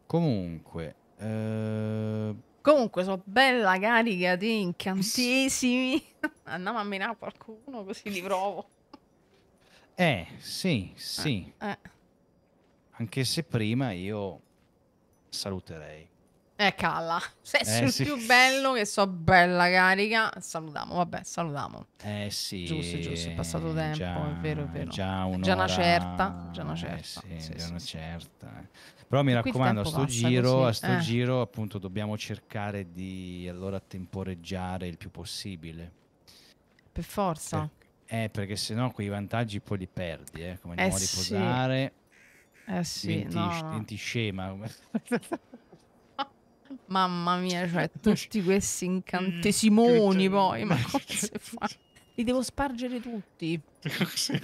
Comunque... Eh... Comunque sono bella carica di incantesimi. Andiamo a menare qualcuno così li provo. Eh, sì, sì. Eh, eh. Anche se prima io saluterei. Eh, calla. Sei eh, sul sì. più bello che so bella carica. Salutiamo, vabbè, salutiamo. Eh sì. Giusto, giusto, è passato eh, tempo, già, è vero, è vero. Già, un'ora... già una certa, già una certa. Eh sì, sì, già sì, una certa. Però mi raccomando, a sto, giro, a sto eh. giro appunto dobbiamo cercare di allora temporeggiare il più possibile. Per forza. Per... Eh, perché sennò quei vantaggi poi li perdi, eh, come eh, andiamo a riposare. Sì. Eh sì, diventi, no, no. diventi scema. Mamma mia, cioè tutti questi mm, incantesimoni poi, ma cosa fa? Li devo spargere tutti.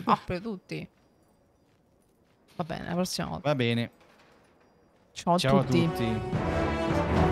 Apre tutti. Va bene, la prossima volta. Va bene. Ciao, Ciao A tutti. A tutti.